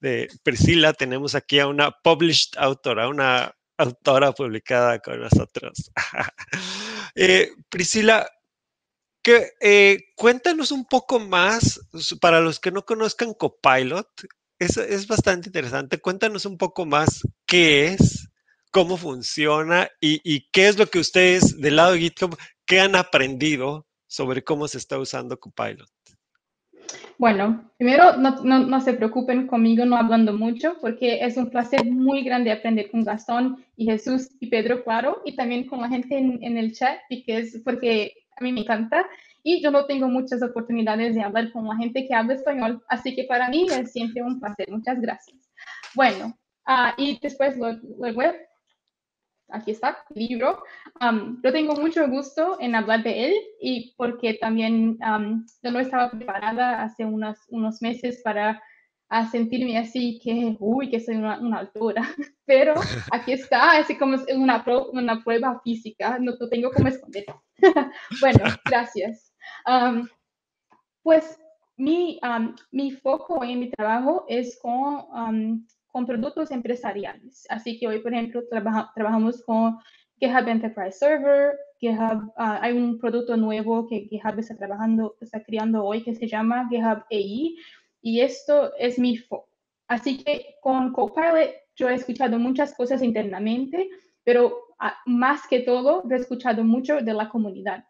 de Priscila. Tenemos aquí a una published autora, una autora publicada con nosotros. Eh, Priscila, que, eh, cuéntanos un poco más, para los que no conozcan Copilot, es, es bastante interesante. Cuéntanos un poco más qué es, cómo funciona y, qué es lo que ustedes del lado de GitHub, qué han aprendido sobre cómo se está usando Copilot. Bueno, primero no, se preocupen conmigo no hablando mucho porque es un placer muy grande aprender con Gastón y Jesús y Pedro, claro, y también con la gente en, el chat, porque, porque a mí me encanta y yo no tengo muchas oportunidades de hablar con la gente que habla español, así que para mí es siempre un placer. Muchas gracias. Bueno, ah, y después luego, aquí está, el libro. yo tengo mucho gusto en hablar de él y porque también yo no estaba preparada hace unos, unos meses para a sentirme así, que, uy, que soy una, una altura, pero aquí está, así como es una, una prueba física, no, tengo cómo esconder. bueno, gracias. pues mi, mi, foco en mi trabajo es con, con productos empresariales, así que hoy, por ejemplo, trabajamos con GitHub Enterprise Server, GitHub, ah, hay un producto nuevo que GitHub está trabajando, está creando hoy que se llama GitHub AI, y esto es mi foco. Así que con Copilot yo he escuchado muchas cosas internamente, pero ah, más que todo he escuchado mucho de la comunidad.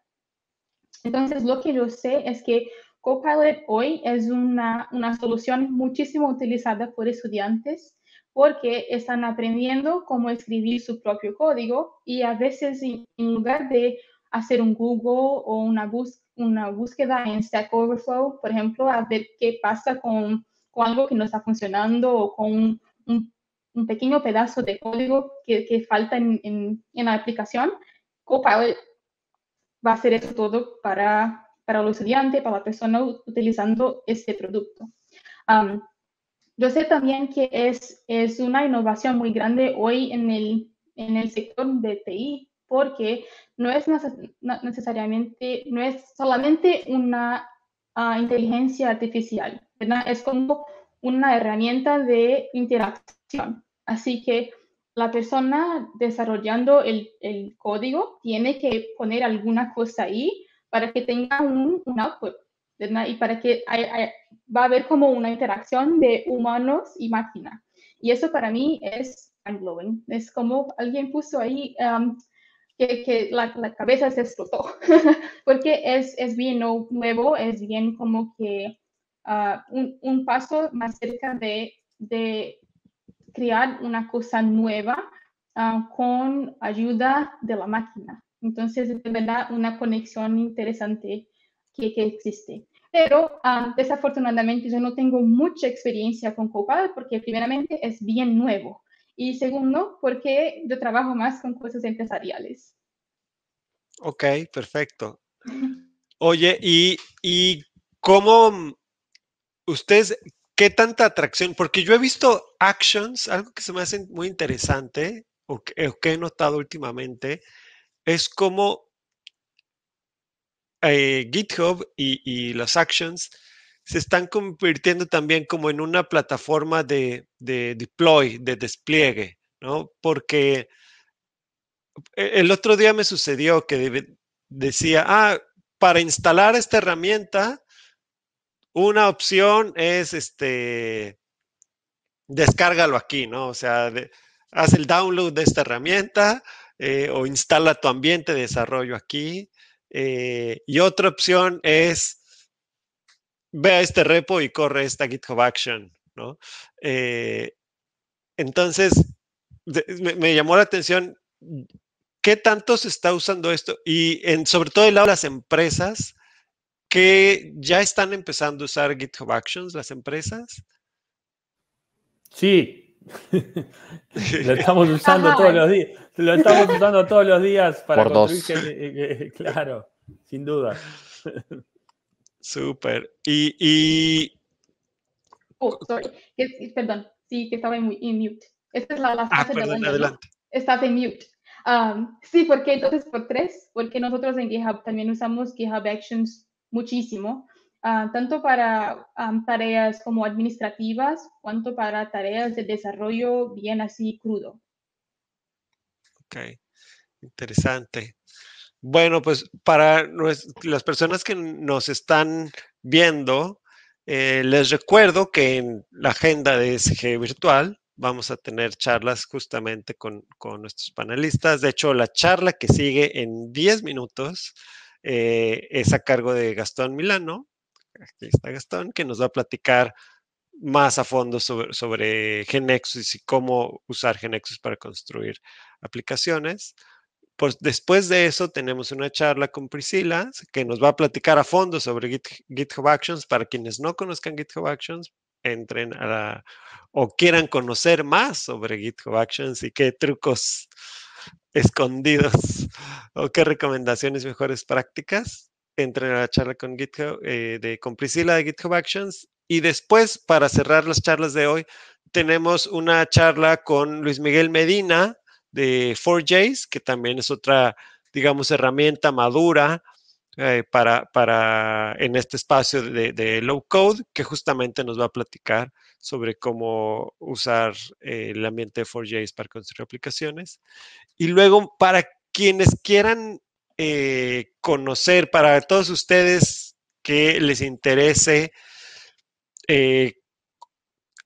Entonces, lo que yo sé es que Copilot hoy es una, una solución muchísimo utilizada por estudiantes porque están aprendiendo cómo escribir su propio código y a veces en lugar de hacer un Google o una búsqueda, una búsqueda en Stack Overflow, por ejemplo, a ver qué pasa con, con algo que no está funcionando o con un, un, pequeño pedazo de código que, que falta en, en, la aplicación. Copilot va a hacer eso todo para, para los estudiantes, para la persona utilizando este producto. yo sé también que es, es una innovación muy grande hoy en el, en el sector de TI, porque no es necesariamente, no es solamente una ah, inteligencia artificial, ¿verdad? Es como una herramienta de interacción. Así que la persona desarrollando el, código tiene que poner alguna cosa ahí para que tenga un, output, Y para que va a haber como una interacción de humanos y máquina. Y eso para mí es Es como alguien puso ahí, que, la, cabeza se explotó, porque es, es bien nuevo, es bien como que ah, un, un, paso más cerca de, de crear una cosa nueva ah, con ayuda de la máquina. Entonces, de verdad una conexión interesante que, que existe. Pero ah, desafortunadamente yo no tengo mucha experiencia con Copal porque primeramente es bien nuevo. Y segundo, porque yo trabajo más con cosas empresariales. Ok, perfecto. Oye, ¿y, cómo ustedes, qué tanta atracción? Porque yo he visto actions, algo que se me hace muy interesante o que, he notado últimamente, es como eh, GitHub y, y, los actions se están convirtiendo también como en una plataforma de, deploy, de despliegue, ¿no? Porque e-, el otro día me sucedió que decía, ah, para instalar esta herramienta, una opción es este, descárgalo aquí, ¿no? O sea, haz el download de esta herramienta eh, o instala tu ambiente de desarrollo aquí. Eh, y otra opción es ve a este repo y corre esta GitHub Action, ¿no? Eh, entonces, me, llamó la atención qué tanto se está usando esto y en, sobre todo el lado de las empresas que ya están empezando a usar GitHub Actions, las empresas. Sí, lo estamos usando todos los días. Lo estamos usando todos los días para construir eh, eh, claro, sin duda. Super Y, y... Oh, sorry. Perdón, sí, que estaba en, mute. Esta es la, la ah, perdón, adelante. Estás en mute. Um, sí, porque entonces por tres, porque nosotros en GitHub también usamos GitHub Actions muchísimo, ah, tanto para um, tareas como administrativas, cuanto para tareas de desarrollo bien así crudo. Ok, interesante. Bueno, pues para las personas que nos están viendo, eh, les recuerdo que en la agenda de SG Virtual vamos a tener charlas justamente con, nuestros panelistas. De hecho, la charla que sigue en 10 minutos eh, es a cargo de Gastón Milano. Aquí está Gastón, que nos va a platicar más a fondo sobre, sobre Genexus y cómo usar Genexus para construir aplicaciones. Pues, después de eso tenemos una charla con Priscila que nos va a platicar a fondo sobre GitHub Actions. Para quienes no conozcan GitHub Actions, entren a la, o quieran conocer más sobre GitHub Actions y qué trucos escondidos o qué recomendaciones, mejores prácticas, entren a la charla con, GitHub, eh, de, con Priscila de GitHub Actions. Y después, para cerrar las charlas de hoy, tenemos una charla con Luis Miguel Medina, de 4Js, que también es otra, digamos, herramienta madura eh, para, para, en este espacio de, low code, que justamente nos va a platicar sobre cómo usar eh, el ambiente de 4Js para construir aplicaciones. Y luego, para quienes quieran eh, conocer, para todos ustedes que les interese,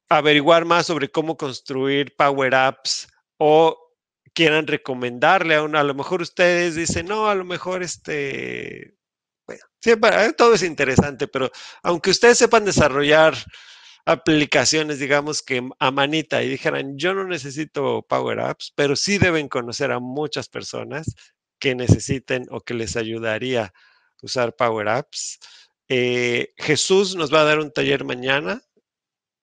averiguar más sobre cómo construir Power Apps o quieran recomendarle a uno. A lo mejor ustedes dicen, no, a lo mejor este. Bueno, siempre, todo es interesante, pero aunque ustedes sepan desarrollar aplicaciones, digamos que a manita y dijeran, yo no necesito Power Apps, pero sí deben conocer a muchas personas que necesiten o que les ayudaría usar Power Apps. Eh, Jesús nos va a dar un taller mañana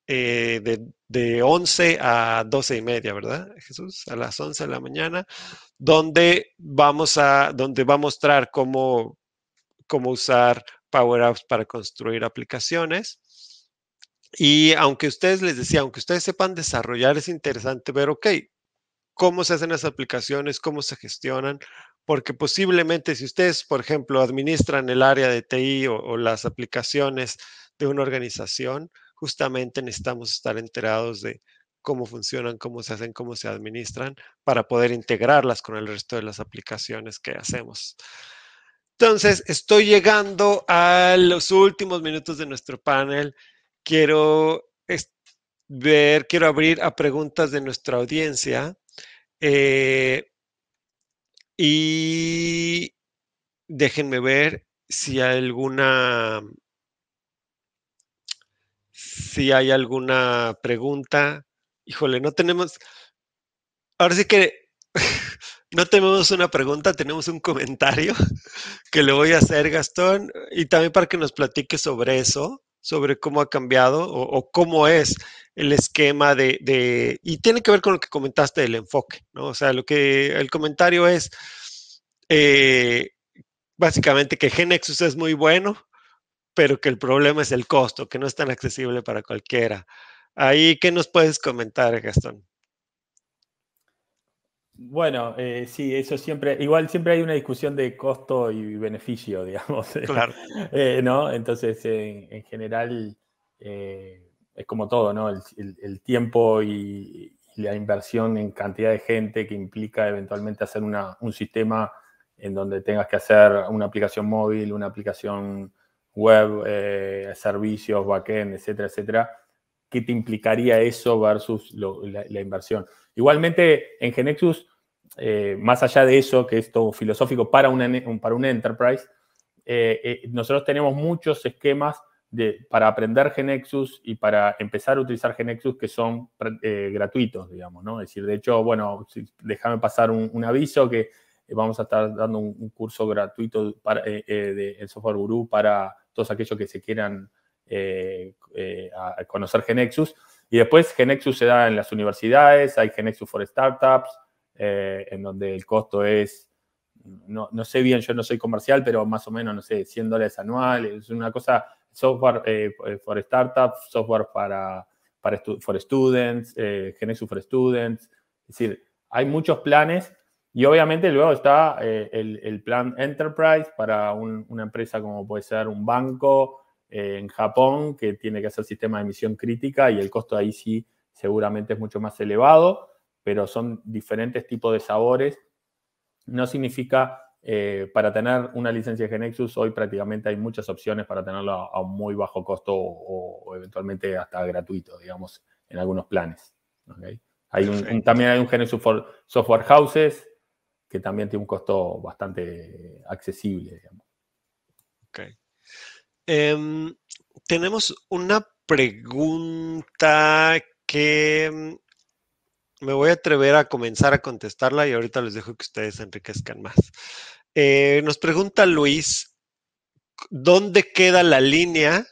eh, de, de, 11 a 12 y media, ¿verdad, Jesús? A las 11 de la mañana, donde vamos a, donde va a mostrar cómo, cómo usar Power Apps para construir aplicaciones. Y aunque ustedes les decía, aunque ustedes sepan desarrollar, es interesante ver, ok, cómo se hacen las aplicaciones, cómo se gestionan, porque posiblemente si ustedes, por ejemplo, administran el área de TI o las aplicaciones de una organización, justamente necesitamos estar enterados de cómo funcionan, cómo se hacen, cómo se administran, para poder integrarlas con el resto de las aplicaciones que hacemos. Entonces, estoy llegando a los últimos minutos de nuestro panel. Quiero ver, quiero abrir a preguntas de nuestra audiencia. Eh, y déjenme ver si hay alguna si hay alguna pregunta. Híjole, no tenemos. Ahora sí que no tenemos una pregunta, tenemos un comentario que le voy a hacer, Gastón, y también para que nos platique sobre eso, sobre cómo ha cambiado o, cómo es el esquema de, Y tiene que ver con lo que comentaste del enfoque, ¿no? O sea, lo que el comentario es. Eh, básicamente que Genexus es muy bueno, pero que el problema es el costo, que no es tan accesible para cualquiera. Ahí, ¿qué nos puedes comentar, Gastón? Bueno, eh, sí, eso siempre, igual siempre hay una discusión de costo y beneficio, digamos. Claro. Eh, ¿no? Entonces, en general, eh, es como todo, ¿no? El, tiempo y, la inversión en cantidad de gente que implica eventualmente hacer un sistema en donde tengas que hacer una aplicación móvil, una aplicación web, eh, servicios, backend, etcétera, etcétera. ¿Qué te implicaría eso versus la, inversión? Igualmente, en Genexus, eh, más allá de eso, que es todo filosófico para una, para enterprise, eh, nosotros tenemos muchos esquemas de, para aprender Genexus y para empezar a utilizar Genexus que son gratuitos, digamos, ¿no? Es decir, de hecho, bueno, déjame pasar un, aviso que vamos a estar dando un, curso gratuito para, Software Guru para todos aquellos que se quieran eh, eh, conocer Genexus. Y después Genexus se da en las universidades, hay Genexus for Startups, eh, en donde el costo es, no, sé bien, yo no soy comercial, pero más o menos, no sé, 100 dólares anuales, es una cosa, software for Startups, software para, para for Students, Genexus for Students, es decir, hay muchos planes y obviamente luego está eh, el, el, plan Enterprise para una empresa como puede ser un banco eh, en Japón que tiene que hacer sistema de emisión crítica y el costo ahí sí seguramente es mucho más elevado, pero son diferentes tipos de sabores. No significa eh, para tener una licencia Genexus hoy prácticamente hay muchas opciones para tenerlo a, muy bajo costo o, eventualmente hasta gratuito, digamos, en algunos planes. ¿okay? Hay también hay un Genexus for Software Houses, que también tiene un costo bastante eh, accesible. Digamos. Okay. Em, tenemos una pregunta que em, me voy a atrever a comenzar a contestarla y ahorita les dejo que ustedes enriquezcan más. Eh, nos pregunta Luis, ¿dónde queda la línea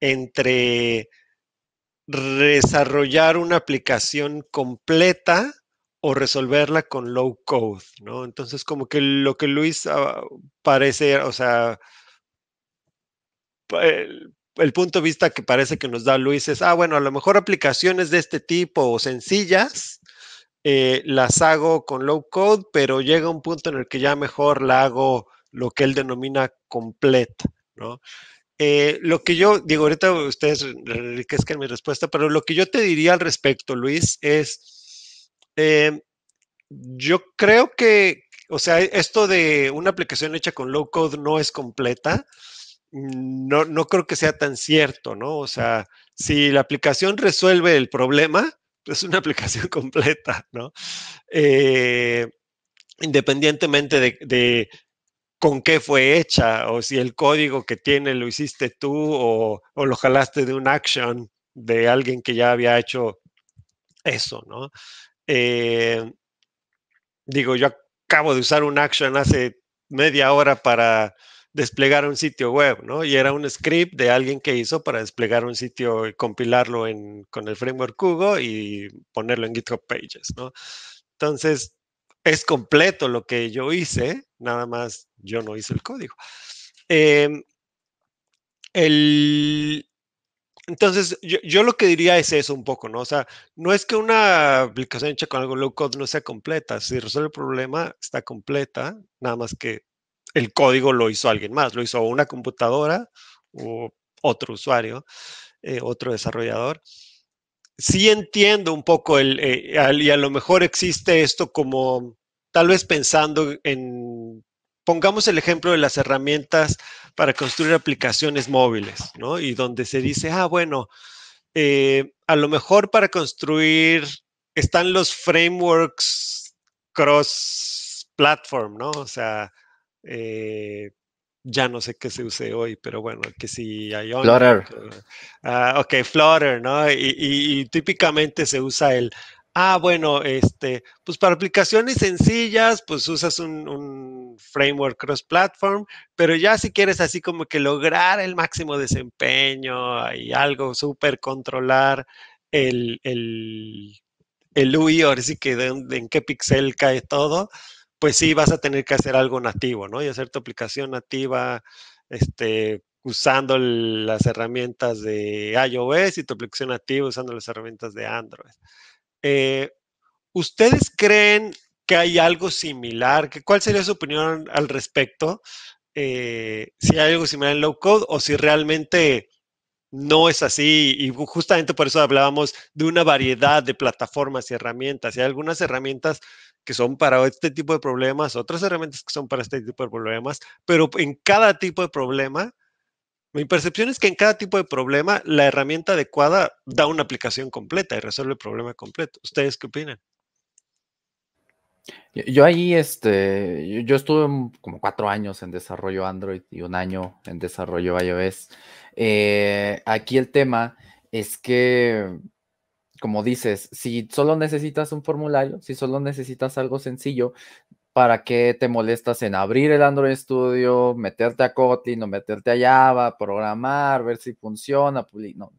entre desarrollar una aplicación completa o resolverla con low code, ¿no? Entonces, como que lo que Luis ah, parece, o sea, el, punto de vista que parece que nos da Luis es, ah, bueno, a lo mejor aplicaciones de este tipo o sencillas eh, las hago con low code, pero llega un punto en el que ya mejor la hago lo que él denomina completa, ¿no? Eh, lo que yo digo, ahorita ustedes enriquezcan mi respuesta, pero lo que yo te diría al respecto, Luis, es eh, yo creo que, o sea, e, esto de una aplicación hecha con low code no es completa. Mm, no, creo que sea tan cierto, ¿no? O sea, si la aplicación resuelve el problema, es una aplicación completa, ¿no? Eh, independientemente de, con qué fue hecha o si el código que tiene lo hiciste tú o, o lo jalaste de un action de alguien que ya había hecho eso, ¿no? Eh, digo, yo acabo de usar un action hace media hora para desplegar un sitio web, ¿no? Y era un script de alguien que hizo para desplegar un sitio y compilarlo con el framework Hugo y ponerlo en GitHub Pages, ¿no? Entonces, es completo lo que yo hice, nada más yo no hice el código. Em, el, entonces, yo, lo que diría es eso un poco, ¿no? O sea, no es que una aplicación hecha con algo low code no sea completa. Si resuelve el problema, está completa, nada más que el código lo hizo alguien más, lo hizo una computadora o otro usuario, eh, otro desarrollador. Sí entiendo un poco el, eh, y a lo mejor existe esto como, tal vez pensando en, pongamos el ejemplo de las herramientas para construir aplicaciones móviles, ¿no? Y donde se dice, ah, bueno, eh, a lo mejor para construir están los frameworks cross-platform, ¿no? O sea, eh, ya no sé qué se use hoy, pero bueno, que si hay... Flutter. Ah, ok, Flutter, ¿no? y típicamente se usa el Ah, bueno, este, pues para aplicaciones sencillas, pues usas un, framework cross-platform, pero ya si quieres así como que lograr el máximo desempeño y algo súper controlar el, UI, ahora sí que en qué pixel cae todo, pues sí vas a tener que hacer algo nativo, ¿no? Y hacer tu aplicación nativa, este, usando las herramientas de iOS y tu aplicación nativa usando las herramientas de Android. Eh, ¿Ustedes creen que hay algo similar? ¿Cuál sería su opinión al respecto? Eh, si hay algo similar en low code o si realmente no es así. Y justamente por eso hablábamos de una variedad de plataformas y herramientas. hay algunas herramientas que son para este tipo de problemas, otras herramientas que son para este tipo de problemas, pero en cada tipo de problema mi percepción es que en cada tipo de problema la herramienta adecuada da una aplicación completa y resuelve el problema completo. ¿Ustedes qué opinan? Yo ahí, este, yo estuve como cuatro años en desarrollo Android y un año en desarrollo iOS. Eh, aquí el tema es que, como dices, si solo necesitas un formulario, si solo necesitas algo sencillo, ¿Para qué te molestas en abrir el Android Studio, meterte a Kotlin o meterte a Java, programar, ver si funciona? No. O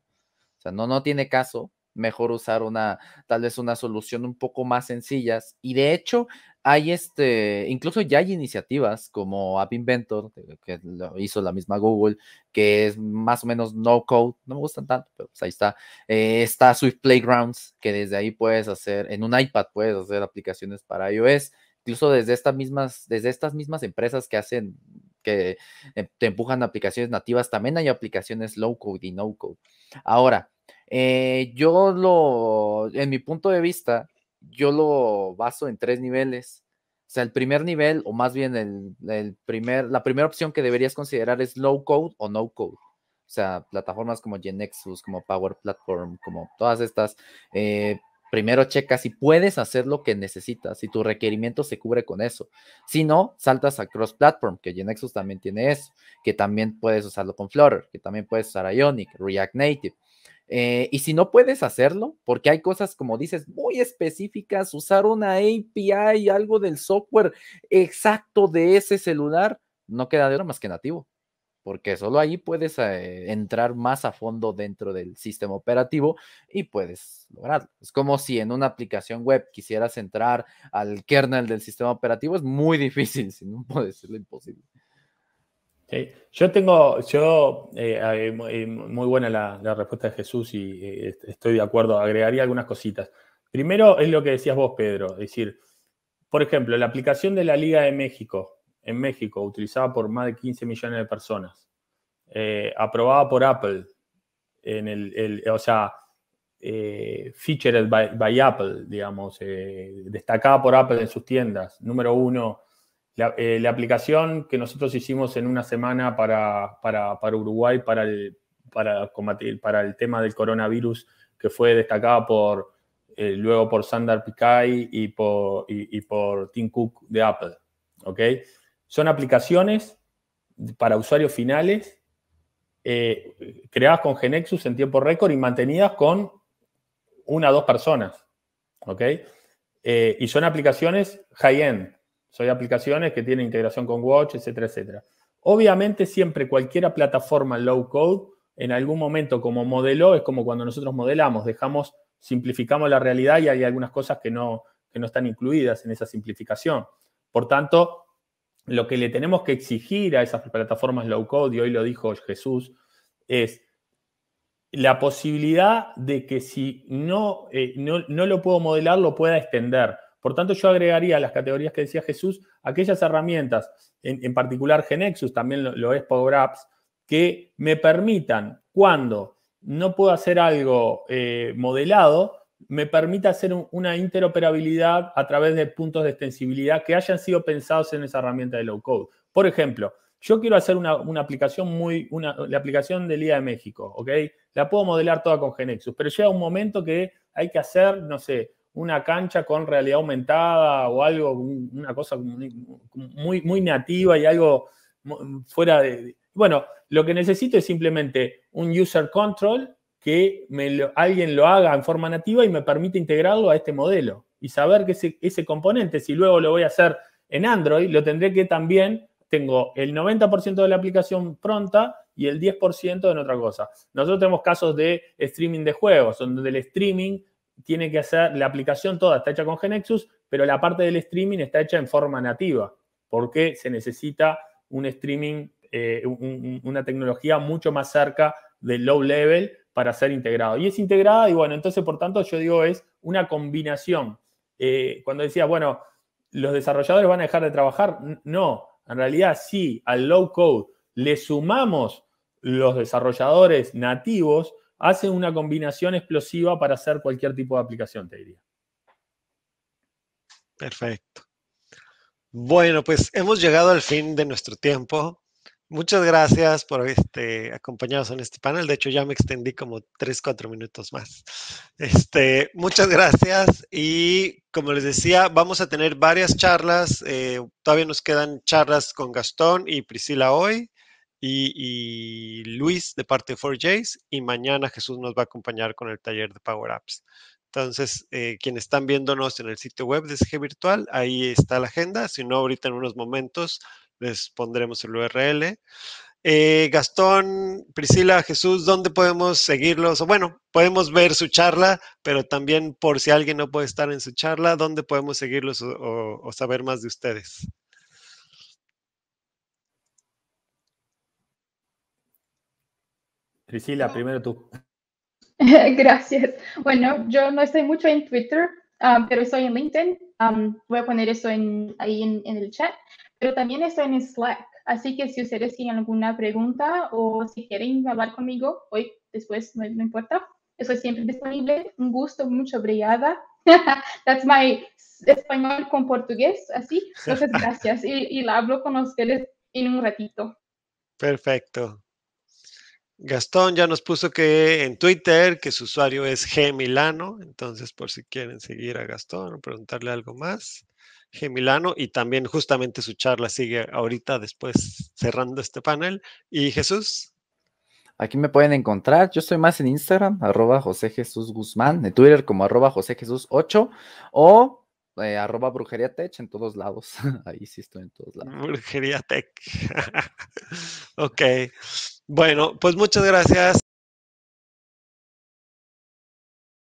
sea, no, no tiene caso. Mejor usar una, tal vez una solución un poco más sencilla. Y de hecho, hay este, incluso ya hay iniciativas como App Inventor, que lo hizo la misma Google, que es más o menos no code, no me gustan tanto, pero pues ahí está. Eh, está Swift Playgrounds, que desde ahí puedes hacer, en un iPad puedes hacer aplicaciones para iOS incluso desde estas mismas, desde estas mismas empresas que hacen, que eh, te empujan aplicaciones nativas, también hay aplicaciones low code y no code. Ahora, eh, yo lo, en mi punto de vista, yo lo baso en tres niveles. O sea, el primer nivel, o más bien el, primer, la primera opción que deberías considerar es low code o no code. O sea, plataformas como Genexus, como Power Platform, como todas estas, eh, Primero checa si puedes hacer lo que necesitas, si tu requerimiento se cubre con eso. Si no, saltas a Cross Platform, que Genexus también tiene eso, que también puedes usarlo con Flutter, que también puedes usar Ionic, React Native. Eh, y si no puedes hacerlo, porque hay cosas, como dices, muy específicas, usar una API, algo del software exacto de ese celular, no queda de oro más que nativo porque solo ahí puedes eh, entrar más a fondo dentro del sistema operativo y puedes lograrlo. Es como si en una aplicación web quisieras entrar al kernel del sistema operativo, es muy difícil, si no puedo decirlo imposible. Yo tengo, yo, eh, eh, muy buena la, la, respuesta de Jesús y estoy de acuerdo, agregaría algunas cositas. Primero es lo que decías vos, Pedro, es decir, por ejemplo, la aplicación de la Liga de México, en México, utilizada por más de 15 millones de personas, eh, aprobada por Apple, en el, o sea, eh, featured by, Apple, digamos, eh, destacada por Apple en sus tiendas. Número uno, la, aplicación que nosotros hicimos en una semana para, para, Uruguay, para el, para combatir, para el tema del coronavirus, que fue destacada por, luego por Sander Picay y por, y por Tim Cook de Apple, ¿ok? Son aplicaciones para usuarios finales eh, creadas con Genexus en tiempo récord y mantenidas con una o dos personas. ¿Ok? Eh, y son aplicaciones high-end. Son aplicaciones que tienen integración con Watch, etcétera, etcétera. Obviamente, siempre cualquiera plataforma low code, en algún momento, como modeló, es como cuando nosotros modelamos, dejamos, simplificamos la realidad y hay algunas cosas que no, que no están incluidas en esa simplificación. Por tanto, lo que le tenemos que exigir a esas plataformas low code, y hoy lo dijo Jesús, es la posibilidad de que si no, eh, no, lo puedo modelar, lo pueda extender. Por tanto, yo agregaría a las categorías que decía Jesús aquellas herramientas, en, particular Genexus, también lo, es Power Apps, que me permitan, cuando no puedo hacer algo eh, modelado, me permita hacer una interoperabilidad a través de puntos de extensibilidad que hayan sido pensados en esa herramienta de low code. Por ejemplo, yo quiero hacer una, aplicación muy, una, la aplicación del Día de México, ¿ok? La puedo modelar toda con Genexus, pero llega un momento que hay que hacer, no sé, una cancha con realidad aumentada o algo, una cosa muy, muy nativa y algo fuera de... Bueno, lo que necesito es simplemente un user control que alguien lo haga en forma nativa y me permite integrarlo a este modelo y saber que ese, componente, si luego lo voy a hacer en Android, lo tendré que también, tengo el 90% de la aplicación pronta y el 10% en otra cosa. Nosotros tenemos casos de streaming de juegos, donde el streaming tiene que hacer, la aplicación toda está hecha con Genexus, pero la parte del streaming está hecha en forma nativa, porque se necesita un streaming, eh, una tecnología mucho más cerca del low level para ser integrado. Y es integrada y bueno, entonces por tanto yo digo es una combinación. Eh, cuando decías, bueno, los desarrolladores van a dejar de trabajar, no, en realidad sí, al low code le sumamos los desarrolladores nativos, hacen una combinación explosiva para hacer cualquier tipo de aplicación, te diría. Perfecto. Bueno, pues hemos llegado al fin de nuestro tiempo. Muchas gracias por este, acompañarnos en este panel. De hecho, ya me extendí como 3, 4 minutos más. Este, muchas gracias y como les decía, vamos a tener varias charlas. Eh, todavía nos quedan charlas con Gastón y Priscila hoy y, Luis de parte de 4Js y mañana Jesús nos va a acompañar con el taller de Power Apps. Entonces, eh, quienes están viéndonos en el sitio web de SG Virtual, ahí está la agenda. Si no, ahorita en unos momentos les pondremos el URL. Eh, Gastón, Priscila, Jesús, ¿dónde podemos seguirlos? bueno, podemos ver su charla, pero también por si alguien no puede estar en su charla, ¿dónde podemos seguirlos o, saber más de ustedes? Priscila, primero tú. Gracias. Bueno, yo no estoy mucho en Twitter, ah, pero estoy en LinkedIn. Ah, voy a poner eso ahí en el chat pero también estoy en Slack. Así que si ustedes tienen alguna pregunta o si quieren hablar conmigo hoy, después, no, importa, estoy siempre disponible. Un gusto, mucho brillada. That's my español con portugués, así. Muchas gracias. Y, la hablo con ustedes en un ratito. Perfecto. Gastón ya nos puso que en Twitter, que su usuario es G Milano, entonces por si quieren seguir a Gastón o preguntarle algo más. Gemilano y también justamente su charla sigue ahorita después cerrando este panel. Y Jesús. Aquí me pueden encontrar. Yo estoy más en Instagram, arroba José Jesús Guzmán, en Twitter como arroba José Jesús 8 o eh, arroba Brujería Tech en todos lados. Ahí sí estoy en todos lados. Brujería Tech. ok. Bueno, pues muchas gracias